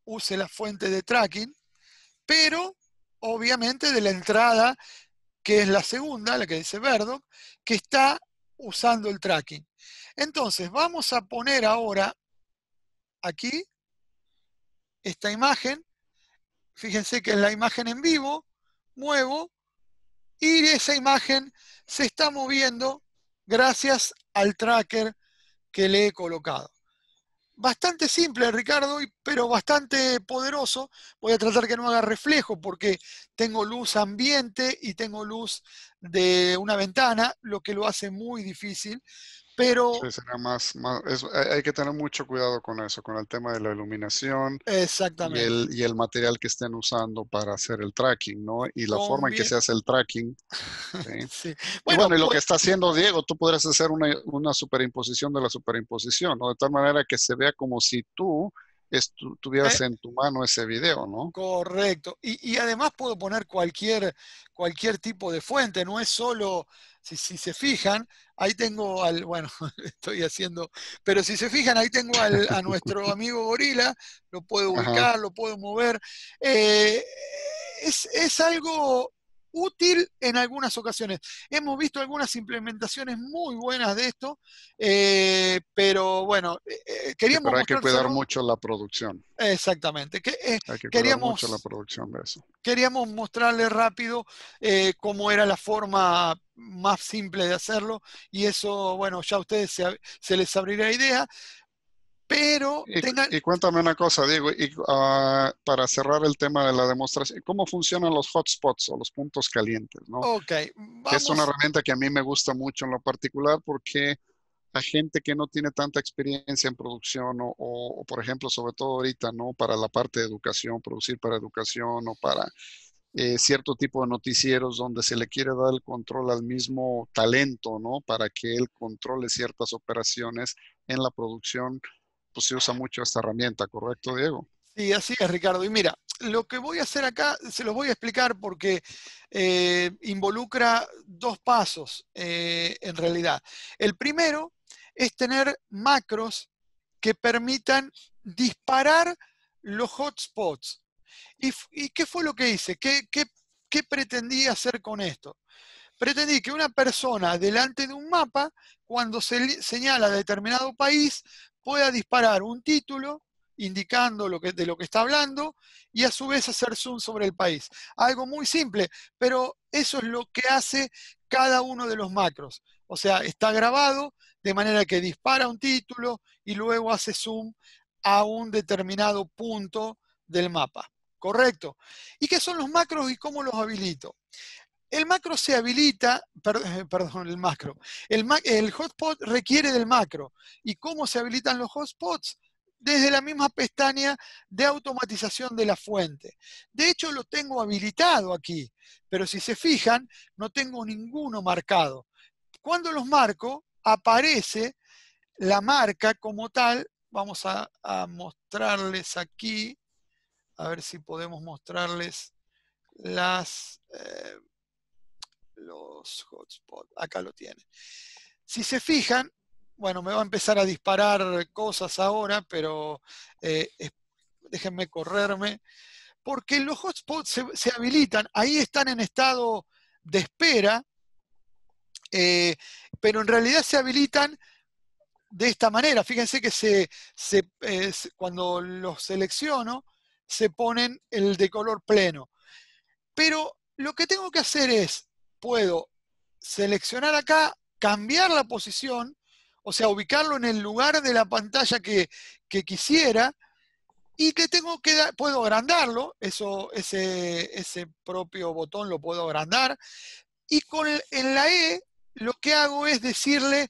use la fuente de tracking, pero obviamente de la entrada que es la segunda, la que dice verde, que está usando el tracking. Entonces, vamos a poner ahora aquí esta imagen. Fíjense que es la imagen en vivo, muevo, y esa imagen se está moviendo gracias al tracker que le he colocado bastante simple, Ricardo, pero bastante poderoso. Voy a tratar que no haga reflejo porque tengo luz ambiente y tengo luz de una ventana, lo que lo hace muy difícil pero... más, hay que tener mucho cuidado con eso, con el tema de la iluminación. Exactamente. Y el, material que estén usando para hacer el tracking, ¿no? Y la forma en que se hace el tracking. Bueno, y, lo que pues está haciendo Diego, tú podrías hacer una, una superimposición de la superimposición, ¿no? De tal manera que se vea como si tú eh, tuvieras en tu mano ese video, ¿no? Correcto. Y, además puedo poner cualquier, cualquier tipo de fuente, no es solo, si, se fijan, ahí tengo al, bueno, estoy haciendo, pero si se fijan, ahí tengo al, a nuestro amigo Gorila, lo puedo buscar, lo puedo mover. Eh, es algo útil en algunas ocasiones. Hemos visto algunas implementaciones muy buenas de esto, eh, pero bueno, eh, eh, queríamos... Pero que cuidar mucho la producción. Exactamente. Que, queríamos, la producción eso. Queríamos mostrarle rápido cómo era la forma más simple de hacerlo y eso, bueno, ya a ustedes se, les abrirá idea. Pero y, cuéntame una cosa, digo, y, ah, para cerrar el tema de la demostración, ¿cómo funcionan los hotspots o los puntos calientes? ¿no? Ok, Es una herramienta que a mí me gusta mucho en lo particular porque a gente que no tiene tanta experiencia en producción o, por ejemplo, sobre todo ahorita, ¿no? Para la parte de educación, producir para educación o para eh, cierto tipo de noticieros donde se le quiere dar el control al mismo talento, ¿no? Para que él controle ciertas operaciones en la producción pues se usa mucho esta herramienta, ¿correcto, Diego? Sí, así es, Ricardo. Y mira, lo que voy a hacer acá se los voy a explicar porque eh, involucra dos pasos eh, en realidad. El primero es tener macros que permitan disparar los hotspots. ¿Y, qué fue lo que hice? ¿Qué, qué pretendí hacer con esto? Pretendí que una persona delante de un mapa, cuando se señala determinado país, pueda disparar un título indicando de lo que está hablando y a su vez hacer zoom sobre el país. Algo muy simple, pero eso es lo que hace cada uno de los macros. O sea, está grabado de manera que dispara un título y luego hace zoom a un determinado punto del mapa. ¿Correcto? ¿Y qué son los macros y cómo los habilito? El macro se habilita, eh, perdón, el macro, el, hotspot requiere del macro. ¿Y cómo se habilitan los hotspots? desde la misma pestaña de automatización de la fuente. De hecho, lo tengo habilitado aquí, pero si se fijan, no tengo ninguno marcado. Cuando los marco, aparece la marca como tal. Vamos a, mostrarles aquí, a ver si podemos mostrarles las... Eh, los hotspots. Acá lo tienen. Si se fijan, bueno, me va a empezar a disparar cosas ahora, pero eh, déjenme correrme, porque los hotspots se, habilitan, ahí están en estado de espera, eh, pero en realidad se habilitan de esta manera. Fíjense que eh, se, cuando los selecciono, se ponen el de color pleno. Pero lo que tengo que hacer es puedo seleccionar acá, cambiar la posición, o sea, ubicarlo en el lugar de la pantalla que, quisiera, y que tengo que dar, puedo agrandarlo, ese, propio botón lo puedo agrandar, y con en la E lo que hago es decirle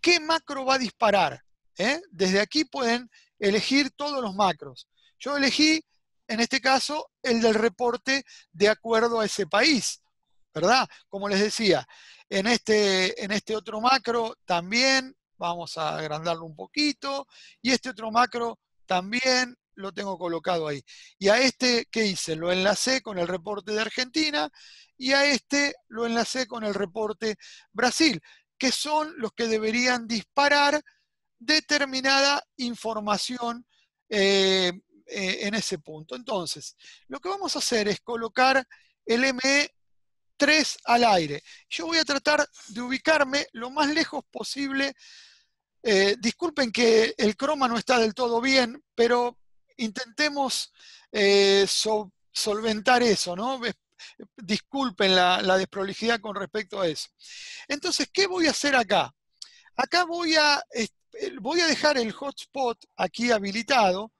qué macro va a disparar. ¿eh? Desde aquí pueden elegir todos los macros. Yo elegí, en este caso, el del reporte de acuerdo a ese país. ¿verdad? Como les decía, en este, en este otro macro también vamos a agrandarlo un poquito y este otro macro también lo tengo colocado ahí. Y a este, ¿qué hice? Lo enlacé con el reporte de Argentina y a este lo enlacé con el reporte Brasil, que son los que deberían disparar determinada información eh, eh, en ese punto. Entonces, lo que vamos a hacer es colocar el ME tres al aire. Yo voy a tratar de ubicarme lo más lejos posible. Eh, disculpen que el croma no está del todo bien, pero intentemos eh, solventar eso, ¿no? Disculpen la, la desprolijidad con respecto a eso. Entonces, ¿qué voy a hacer acá? Acá voy a, eh, voy a dejar el hotspot aquí habilitado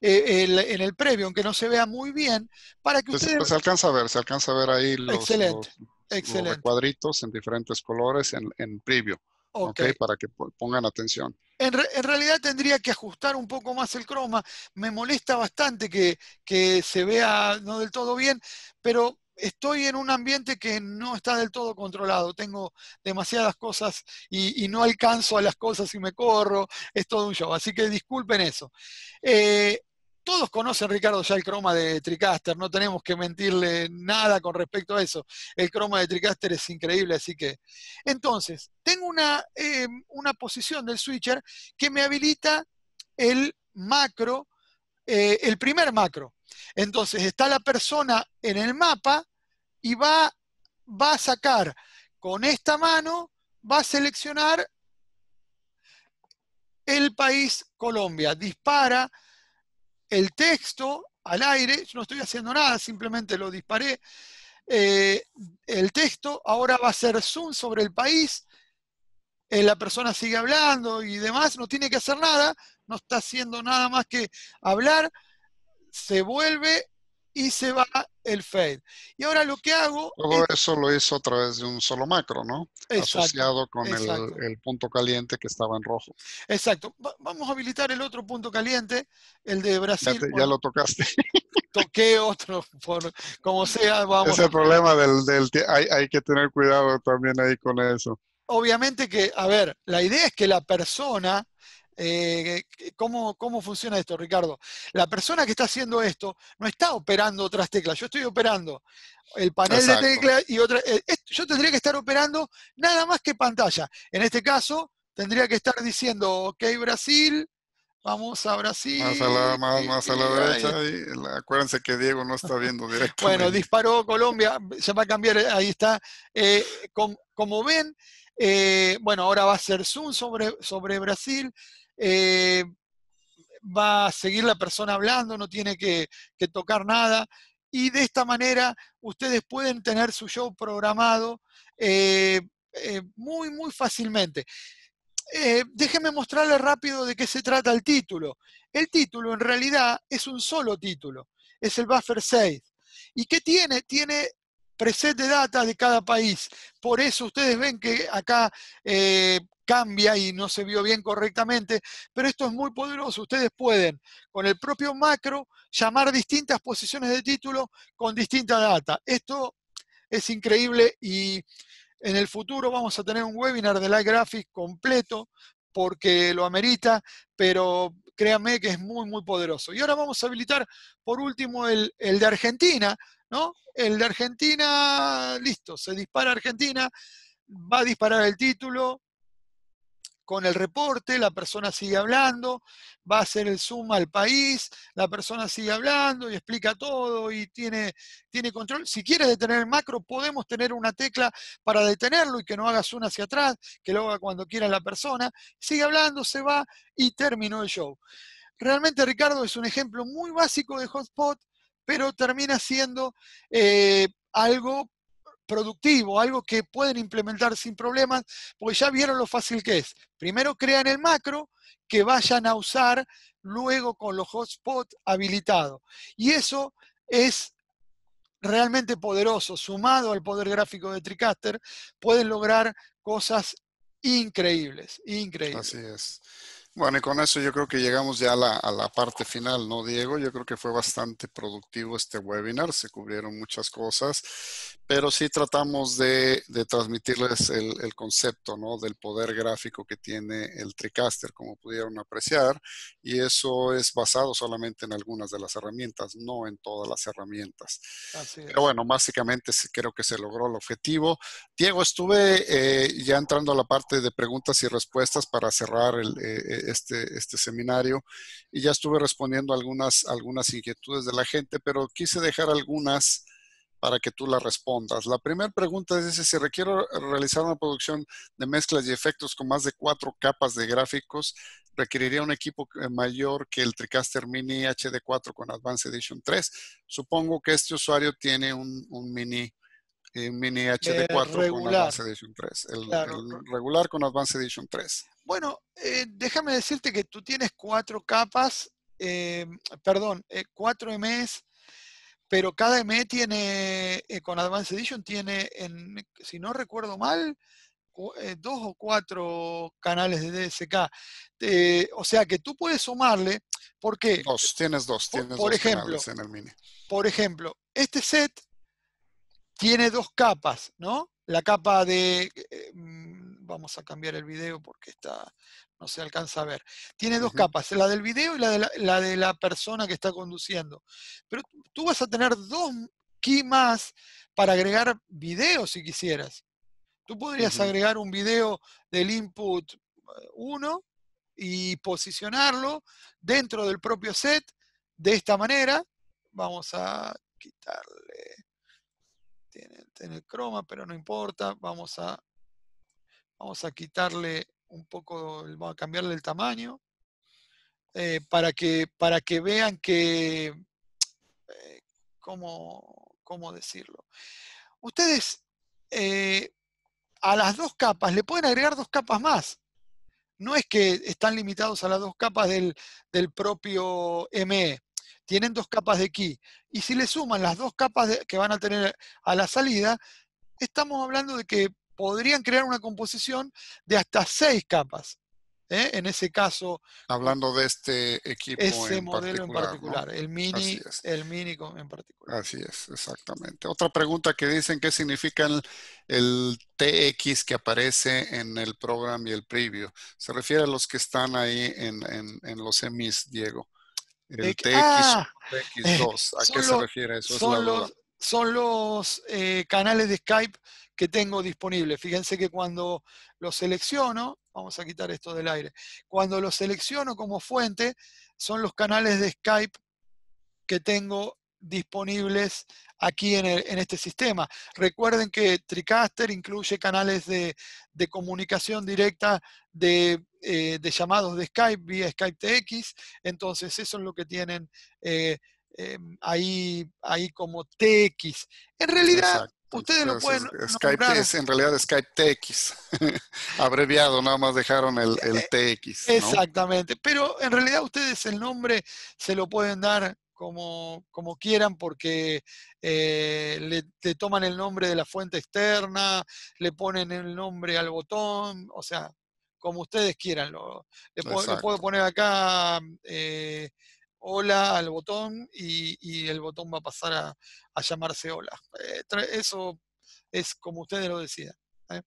eh, en el previo, aunque no se vea muy bien, para que pues, ustedes... Pues, se alcanza a ver, se alcanza a ver ahí los, excelente, excelente. cuadritos en diferentes colores en, en previo. Okay. para que pongan atención. En, realidad tendría que ajustar un poco más el croma. Me molesta bastante que, que se vea no del todo bien, pero estoy en un ambiente que no está del todo controlado. Tengo demasiadas cosas y, no alcanzo a las cosas y me corro. Es todo un show. Así que disculpen eso. Eh, todos conocen, Ricardo, ya el croma de Tricaster, no tenemos que mentirle nada con respecto a eso. El croma de Tricaster es increíble, así que... Entonces, tengo una, eh, posición del switcher que me habilita el macro, eh, el primer macro. Entonces, está la persona en el mapa y va, va a sacar con esta mano, va a seleccionar el país Colombia, dispara el texto al aire, yo no estoy haciendo nada, simplemente lo disparé. Eh, el texto ahora va a ser zoom sobre el país, eh, la persona sigue hablando y demás, no tiene que hacer nada, no está haciendo nada más que hablar, se vuelve y se va el fade. Y ahora lo que hago... Todo eso lo hizo a través de un solo macro, ¿no? Asociado con el, punto caliente que estaba en rojo. Exacto. vamos a habilitar el otro punto caliente, el de Brasil. Ya, lo tocaste. Toqué otro, como sea, vamos. Es el problema del... hay, hay que tener cuidado también ahí con eso. Obviamente que, a ver, la idea es que la persona eh, ¿cómo, ¿Cómo funciona esto, Ricardo? La persona que está haciendo esto no está operando otras teclas. Yo estoy operando el panel de teclas y otra. Eh, yo tendría que estar operando nada más que pantalla. En este caso, tendría que estar diciendo, ok, Brasil, Vamos a Brasil. Más a la, más, derecha. acuérdense que Diego no está viendo directamente. Bueno, disparó Colombia, se va a cambiar, eh, ahí está. como ven, eh, bueno, ahora va a ser Zoom sobre, sobre Brasil. Eh, va a seguir la persona hablando, no tiene que, que, tocar nada. Y de esta manera ustedes pueden tener su show programado eh, muy, muy fácilmente. déjenme mostrarle rápido de qué se trata el título. El título en realidad es un solo título, es el Buffer 6. ¿Y qué tiene? Tiene preset de datas de cada país. Por eso ustedes ven que acá eh, cambia y no se vio bien correctamente, pero esto es muy poderoso. Ustedes pueden, con el propio macro, llamar distintas posiciones de título con distinta data. Esto es increíble y en el futuro vamos a tener un webinar de Live Graphics completo porque lo amerita, pero créanme que es muy, muy poderoso. Y ahora vamos a habilitar, por último, el, el de Argentina, ¿no? El de Argentina, listo, se dispara Argentina, va a disparar el título con el reporte, la persona sigue hablando, va a hacer el zoom al país, la persona sigue hablando y explica todo y tiene, tiene control. Si quieres detener el macro, podemos tener una tecla para detenerlo y que no hagas zoom hacia atrás, que lo haga cuando quiera la persona, sigue hablando, se va y terminó el show. Realmente, Ricardo, es un ejemplo muy básico de hotspot pero termina siendo eh, algo productivo, algo que pueden implementar sin problemas, porque ya vieron lo fácil que es. Primero crean el macro que vayan a usar luego con los hotspots habilitados. Y eso es realmente poderoso. Sumado al poder gráfico de TriCaster, pueden lograr cosas increíbles, increíbles. Así es. Bueno, y con eso yo creo que llegamos ya a la, parte final, ¿no, Diego? Yo creo que fue bastante productivo este webinar, se cubrieron muchas cosas, pero sí tratamos de, transmitirles el, concepto, ¿no? Del poder gráfico que tiene el TriCaster, como pudieron apreciar, y eso es basado solamente en algunas de las herramientas, no en todas las herramientas. Así Pero bueno, básicamente creo que se logró el objetivo. Diego, estuve eh, ya entrando a la parte de preguntas y respuestas para cerrar el... Eh, este, este, seminario y ya estuve respondiendo algunas, algunas inquietudes de la gente, pero quise dejar algunas para que tú las respondas. La primera pregunta es si requiero realizar una producción de mezclas y efectos con más de cuatro capas de gráficos, requeriría un equipo eh, mayor que el Tricaster Mini HD4 con Advanced Edition 3. Supongo que este usuario tiene un, mini, eh, mini HD4 eh, con Advanced Edition 3, el, regular con Advanced Edition 3. Bueno, eh, déjame decirte que tú tienes cuatro capas, eh, perdón, eh, cuatro MEs, pero cada M e tiene, con Advanced Edition, tiene, si no recuerdo mal, dos o cuatro canales de DSK. o sea que tú puedes sumarle, porque... Dos, tienes dos, tienes dos canales en el mini. Por ejemplo, este set tiene dos capas, ¿no? La capa de Vamos a cambiar el video porque está, no se alcanza a ver. Tiene dos capas, la del video y la de la, persona que está conduciendo. Pero tú vas a tener dos key más para agregar video si quisieras. Tú podrías agregar un video del input 1 eh, y posicionarlo dentro del propio set de esta manera. Vamos a quitarle. Tiene, tiene croma, pero no importa. Vamos a Vamos a quitarle un poco, vamos a cambiarle el tamaño eh, para, que, para que vean que, eh, cómo, decirlo. Ustedes eh, a las dos capas le pueden agregar dos capas más. No es que están limitados a las dos capas del, propio ME. Tienen dos capas de aquí, Y si le suman las dos capas que van a tener a la salida, estamos hablando de que podrían crear una composición de hasta seis capas. ¿eh? En ese caso. Hablando de este equipo. Ese modelo particular, en particular, el, mini, el mini en particular. Así es, exactamente. Otra pregunta que dicen: ¿qué significa el, TX que aparece en el programa y el preview? Se refiere a los que están ahí en, los semis Diego. El TX, 2 ah, ¿a eh, qué se refiere eso? Son, los, eh, canales de Skype que tengo disponible. Fíjense que cuando lo selecciono, vamos a quitar esto del aire, cuando lo selecciono como fuente, son los canales de Skype que tengo disponibles aquí en, este sistema. Recuerden que TriCaster incluye canales de, comunicación directa eh, de, llamados de Skype vía Skype TX, entonces eso es lo que tienen eh, em, ahí, ahí como TX. En realidad, Ustedes lo pues, pueden. Skype es en realidad Skype TX, abreviado, nada más dejaron el, eh, TX. Exactamente, pero en realidad ustedes el nombre se lo pueden dar como, como quieran porque eh, le, toman el nombre de la fuente externa, le ponen el nombre al botón, o sea, como ustedes quieran. Lo, le, puedo, poner acá. Eh, hola al botón y, el botón va a pasar a, llamarse hola. Eh, eso es como ustedes lo decían. ¿eh?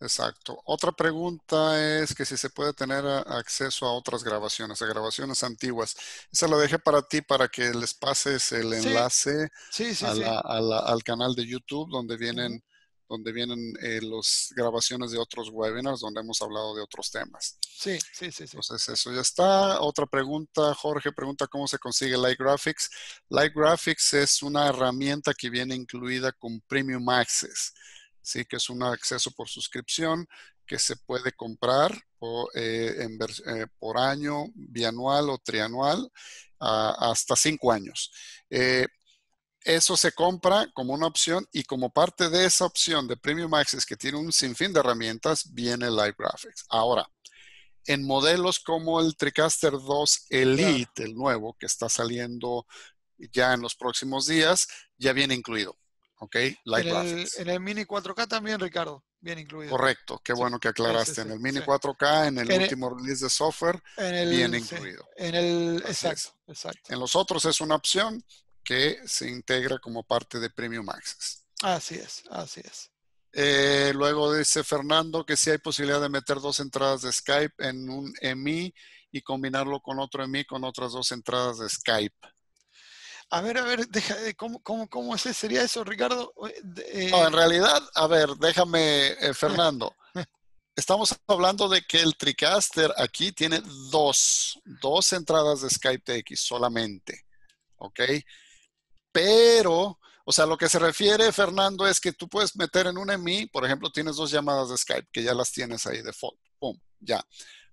Exacto. Otra pregunta es que si se puede tener eh, acceso a otras grabaciones, a grabaciones antiguas. Esa lo dejé para ti para que les pases el enlace al canal de YouTube donde vienen donde vienen eh, las grabaciones de otros webinars donde hemos hablado de otros temas. Sí, sí, sí, Entonces, eso ya está. Otra pregunta, Jorge pregunta cómo se consigue Light Graphics. Light Graphics es una herramienta que viene incluida con Premium Access, sí, que es un acceso por suscripción que se puede comprar eh, eh, por, año, bianual o trianual, hasta cinco años eso se compra como una opción y como parte de esa opción de Premium Access que tiene un sinfín de herramientas, viene Live Graphics. Ahora, en modelos como el TriCaster 2 Elite, el nuevo, que está saliendo ya en los próximos días, ya viene incluido. ¿Ok? Live en Graphics. El, en el Mini 4K también, Ricardo Viene incluido. Correcto, qué bueno que aclaraste. en el Mini 4K, en el último release de software, viene incluido. En el, exacto, exacto. En los otros es una opción, que se integra como parte de Premium Access. Así es, así es. Eh, luego dice Fernando que si hay posibilidad de meter dos entradas de Skype en un EMI y combinarlo con otro EMI con otras dos entradas de Skype. A ver, a ver, deja, eh, ¿cómo, sería eso, Ricardo? Eh, no, en realidad, a ver, déjame, Fernando. Estamos hablando de que el TriCaster aquí tiene dos, dos entradas de Skype TX solamente. ¿Ok? pero, o sea, lo que se refiere, Fernando, es que tú puedes meter en un EMI, por ejemplo, tienes dos llamadas de Skype que ya las tienes ahí default, pum, ya.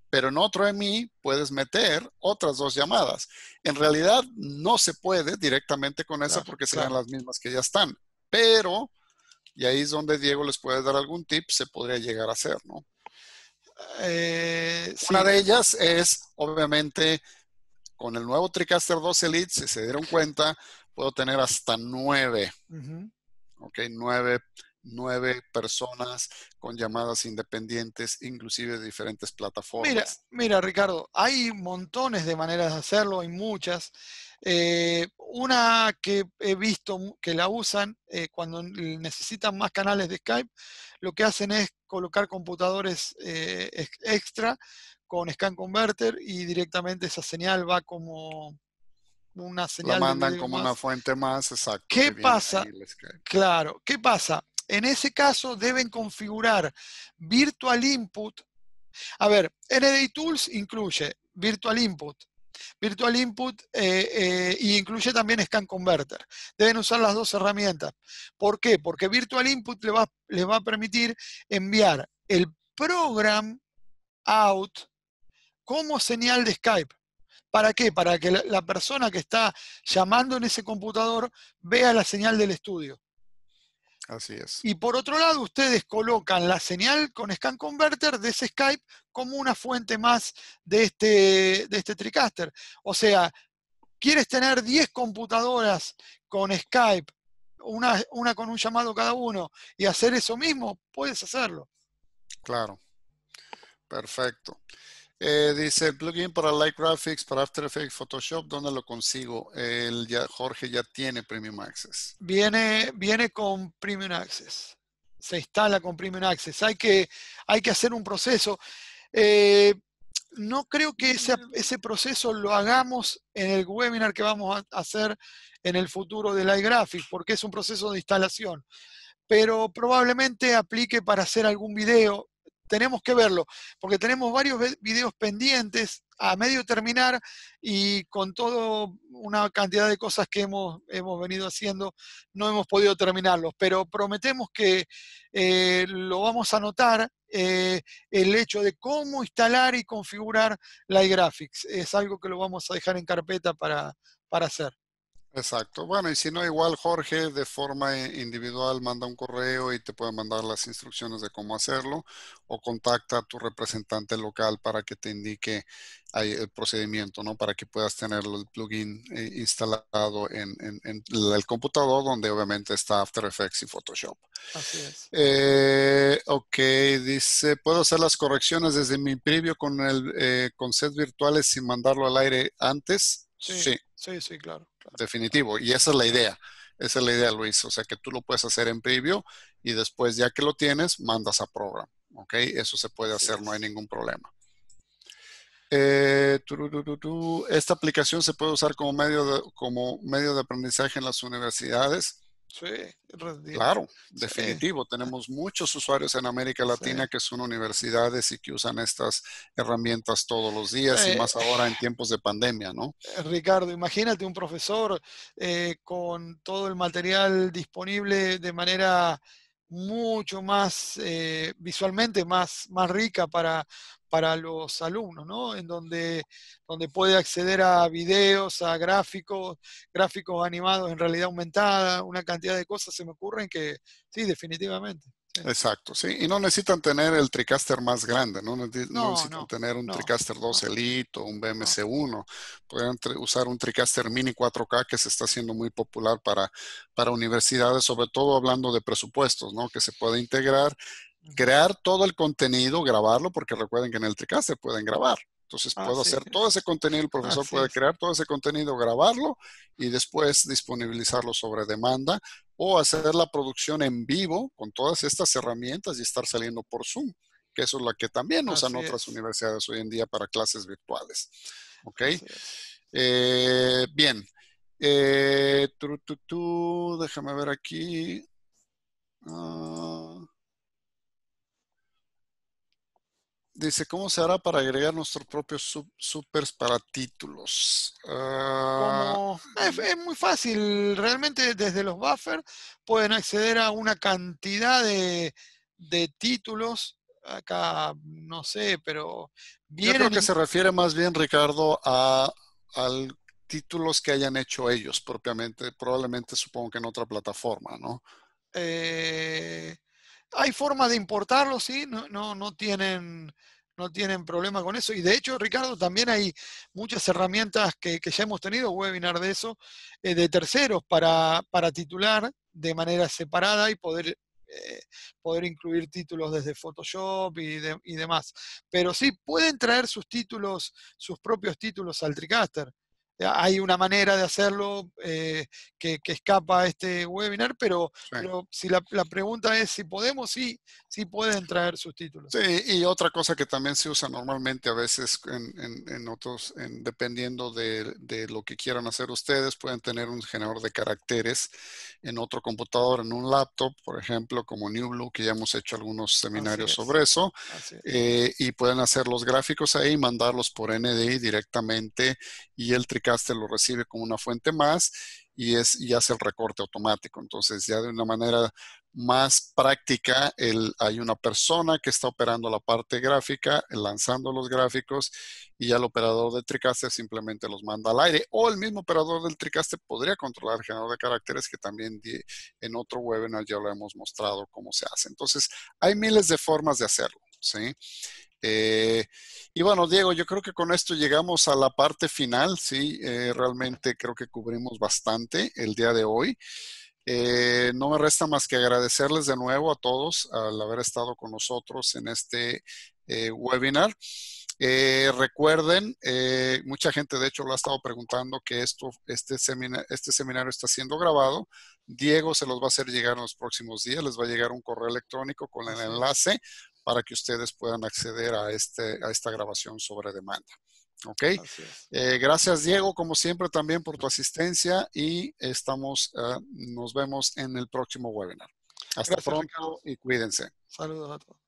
Pero en otro EMI puedes meter otras dos llamadas. En realidad no se puede directamente con esa porque serán las mismas que ya están. Pero, y ahí es donde Diego les puede dar algún tip, se podría llegar a hacer, ¿no? Eh, Una de ellas es, obviamente, con el nuevo TriCaster 2 Elite, si se dieron cuenta, puedo tener hasta nueve, ok, nueve, personas con llamadas independientes, inclusive de diferentes plataformas. Mira, Ricardo, hay montones de maneras de hacerlo, hay muchas. Eh, una que he visto que la usan eh, cuando necesitan más canales de Skype, lo que hacen es colocar computadores eh, extra con Scan Converter y directamente esa señal va como una La mandan como una fuente más, exacto. ¿Qué pasa? Claro, ¿qué pasa? En ese caso deben configurar Virtual Input. A ver, NDI Tools incluye Virtual Input, Virtual Input eh, eh, incluye también Scan Converter. Deben usar las dos herramientas. ¿Por qué? Porque Virtual Input les va, les va a permitir enviar el program out como señal de Skype. ¿Para qué? Para que la persona que está llamando en ese computador vea la señal del estudio. Así es. Y por otro lado, ustedes colocan la señal con Scan Converter de ese Skype como una fuente más de este, de este TriCaster. O sea, quieres tener 10 computadoras con Skype, una con un llamado cada uno, y hacer eso mismo, puedes hacerlo. Claro. Perfecto. Eh, dice, plugin para Light Graphics, para After Effects, Photoshop, ¿dónde lo consigo? El Jorge ya tiene Premium Access. Viene, viene con Premium Access. Se instala con Premium Access. Hay que, hay que hacer un proceso. Eh, no creo que ese, ese, proceso lo hagamos en el webinar que vamos a hacer en el futuro de Light Graphics, porque es un proceso de instalación. Pero probablemente aplique para hacer algún video tenemos que verlo, porque tenemos varios videos pendientes a medio terminar y con toda una cantidad de cosas que hemos, venido haciendo, no hemos podido terminarlos, pero prometemos que eh, lo vamos a notar eh, el hecho de cómo instalar y configurar la Graphics. Es algo que lo vamos a dejar en carpeta para hacer. Exacto. Bueno, y si no, igual Jorge de forma eh, individual manda un correo y te puede mandar las instrucciones de cómo hacerlo o contacta a tu representante local para que te indique el procedimiento, ¿no? Para que puedas tener el plugin eh, instalado en, el computador donde obviamente está After Effects y Photoshop. Así es. Eh, ok, dice, puedo hacer las correcciones desde mi preview con el eh, con set virtuales sin mandarlo al aire antes. sí, sí, sí claro definitivo. Y esa es la idea. Esa es la idea, Luis. O sea, que tú lo puedes hacer en preview y después, ya que lo tienes, mandas a program. ¿Ok? Eso se puede hacer, no hay ningún problema. Eh, esta aplicación se puede usar como medio, como medio de aprendizaje en las universidades claro, definitivo. Tenemos muchos usuarios en América Latina que son universidades y que usan estas herramientas todos los días y eh, más ahora en eh, tiempos de pandemia, ¿no? Eh, Ricardo, imagínate un profesor con todo el material disponible de manera mucho más eh, visualmente más, rica para, para los alumnos, ¿no? En donde, donde puede acceder a videos, a gráficos, gráficos animados en realidad aumentada, una cantidad de cosas se me ocurren que sí, definitivamente. Exacto, sí. Y no necesitan tener el TriCaster más grande, no, necesitan tener un TriCaster 2 Elite o un BMC1. Pueden usar un TriCaster Mini 4K que se está haciendo muy popular para, para universidades, sobre todo hablando de presupuestos, ¿no? Que se puede integrar, crear todo el contenido, grabarlo, porque recuerden que en el TriCaster pueden grabar. Entonces ah, puedo hacer todo ese contenido, el profesor puede crear todo ese contenido, grabarlo y después disponibilizarlo sobre demanda o hacer la producción en vivo con todas estas herramientas y estar saliendo por Zoom, que eso es la que también usan otras universidades hoy en día para clases virtuales. ¿Ok? Eh, bien. tú, tú, tú, déjame ver aquí. Ah, Dice, ¿cómo se hará para agregar nuestros propios supers para títulos? Ah, es, muy fácil. Realmente desde los buffers pueden acceder a una cantidad de, títulos. Acá no sé, pero... Yo creo que se refiere más bien, Ricardo, a, títulos que hayan hecho ellos propiamente. Probablemente supongo que en otra plataforma, ¿no? Eh, hay formas de importarlo, sí, no, no, tienen, no tienen problema con eso. Y de hecho, Ricardo, también hay muchas herramientas que, ya hemos tenido, webinar de eso, eh, de terceros para, para titular de manera separada y poder eh, poder incluir títulos desde Photoshop y, y, demás. Pero sí, pueden traer sus títulos, sus propios títulos al TriCaster. Eh, hay una manera de hacerlo eh, que, escapa a este webinar, pero, si la, pregunta es si podemos, sí, sí pueden traer sus títulos. Sí, y otra cosa que también se usa normalmente a veces en, otros, dependiendo de, lo que quieran hacer ustedes, pueden tener un generador de caracteres en otro computador, en un laptop, por ejemplo, como New Blue, que ya hemos hecho algunos seminarios sobre eso, eh, y pueden hacer los gráficos ahí, mandarlos por NDI directamente y el lo recibe como una fuente más y, es, y hace el recorte automático. Entonces ya de una manera más práctica, el, hay una persona que está operando la parte gráfica, lanzando los gráficos y ya el operador del Tricaster simplemente los manda al aire. O el mismo operador del Tricaster podría controlar el generador de caracteres que también en otro webinar ya lo hemos mostrado cómo se hace. Entonces hay miles de formas de hacerlo. ¿sí? Eh, y bueno, Diego, yo creo que con esto llegamos a la parte final, ¿sí? Eh, realmente creo que cubrimos bastante el día de hoy. Eh, no me resta más que agradecerles de nuevo a todos al haber estado con nosotros en este webinar. recuerden, mucha gente de hecho lo ha estado preguntando que esto, este, este seminario está siendo grabado. Diego se los va a hacer llegar en los próximos días. Les va a llegar un correo electrónico con el enlace para que ustedes puedan acceder a, este, a esta grabación sobre demanda. ¿Ok? Eh, gracias, Diego, como siempre, también por tu asistencia y estamos, eh, nos vemos en el próximo webinar. Hasta pronto y cuídense. Saludos a todos.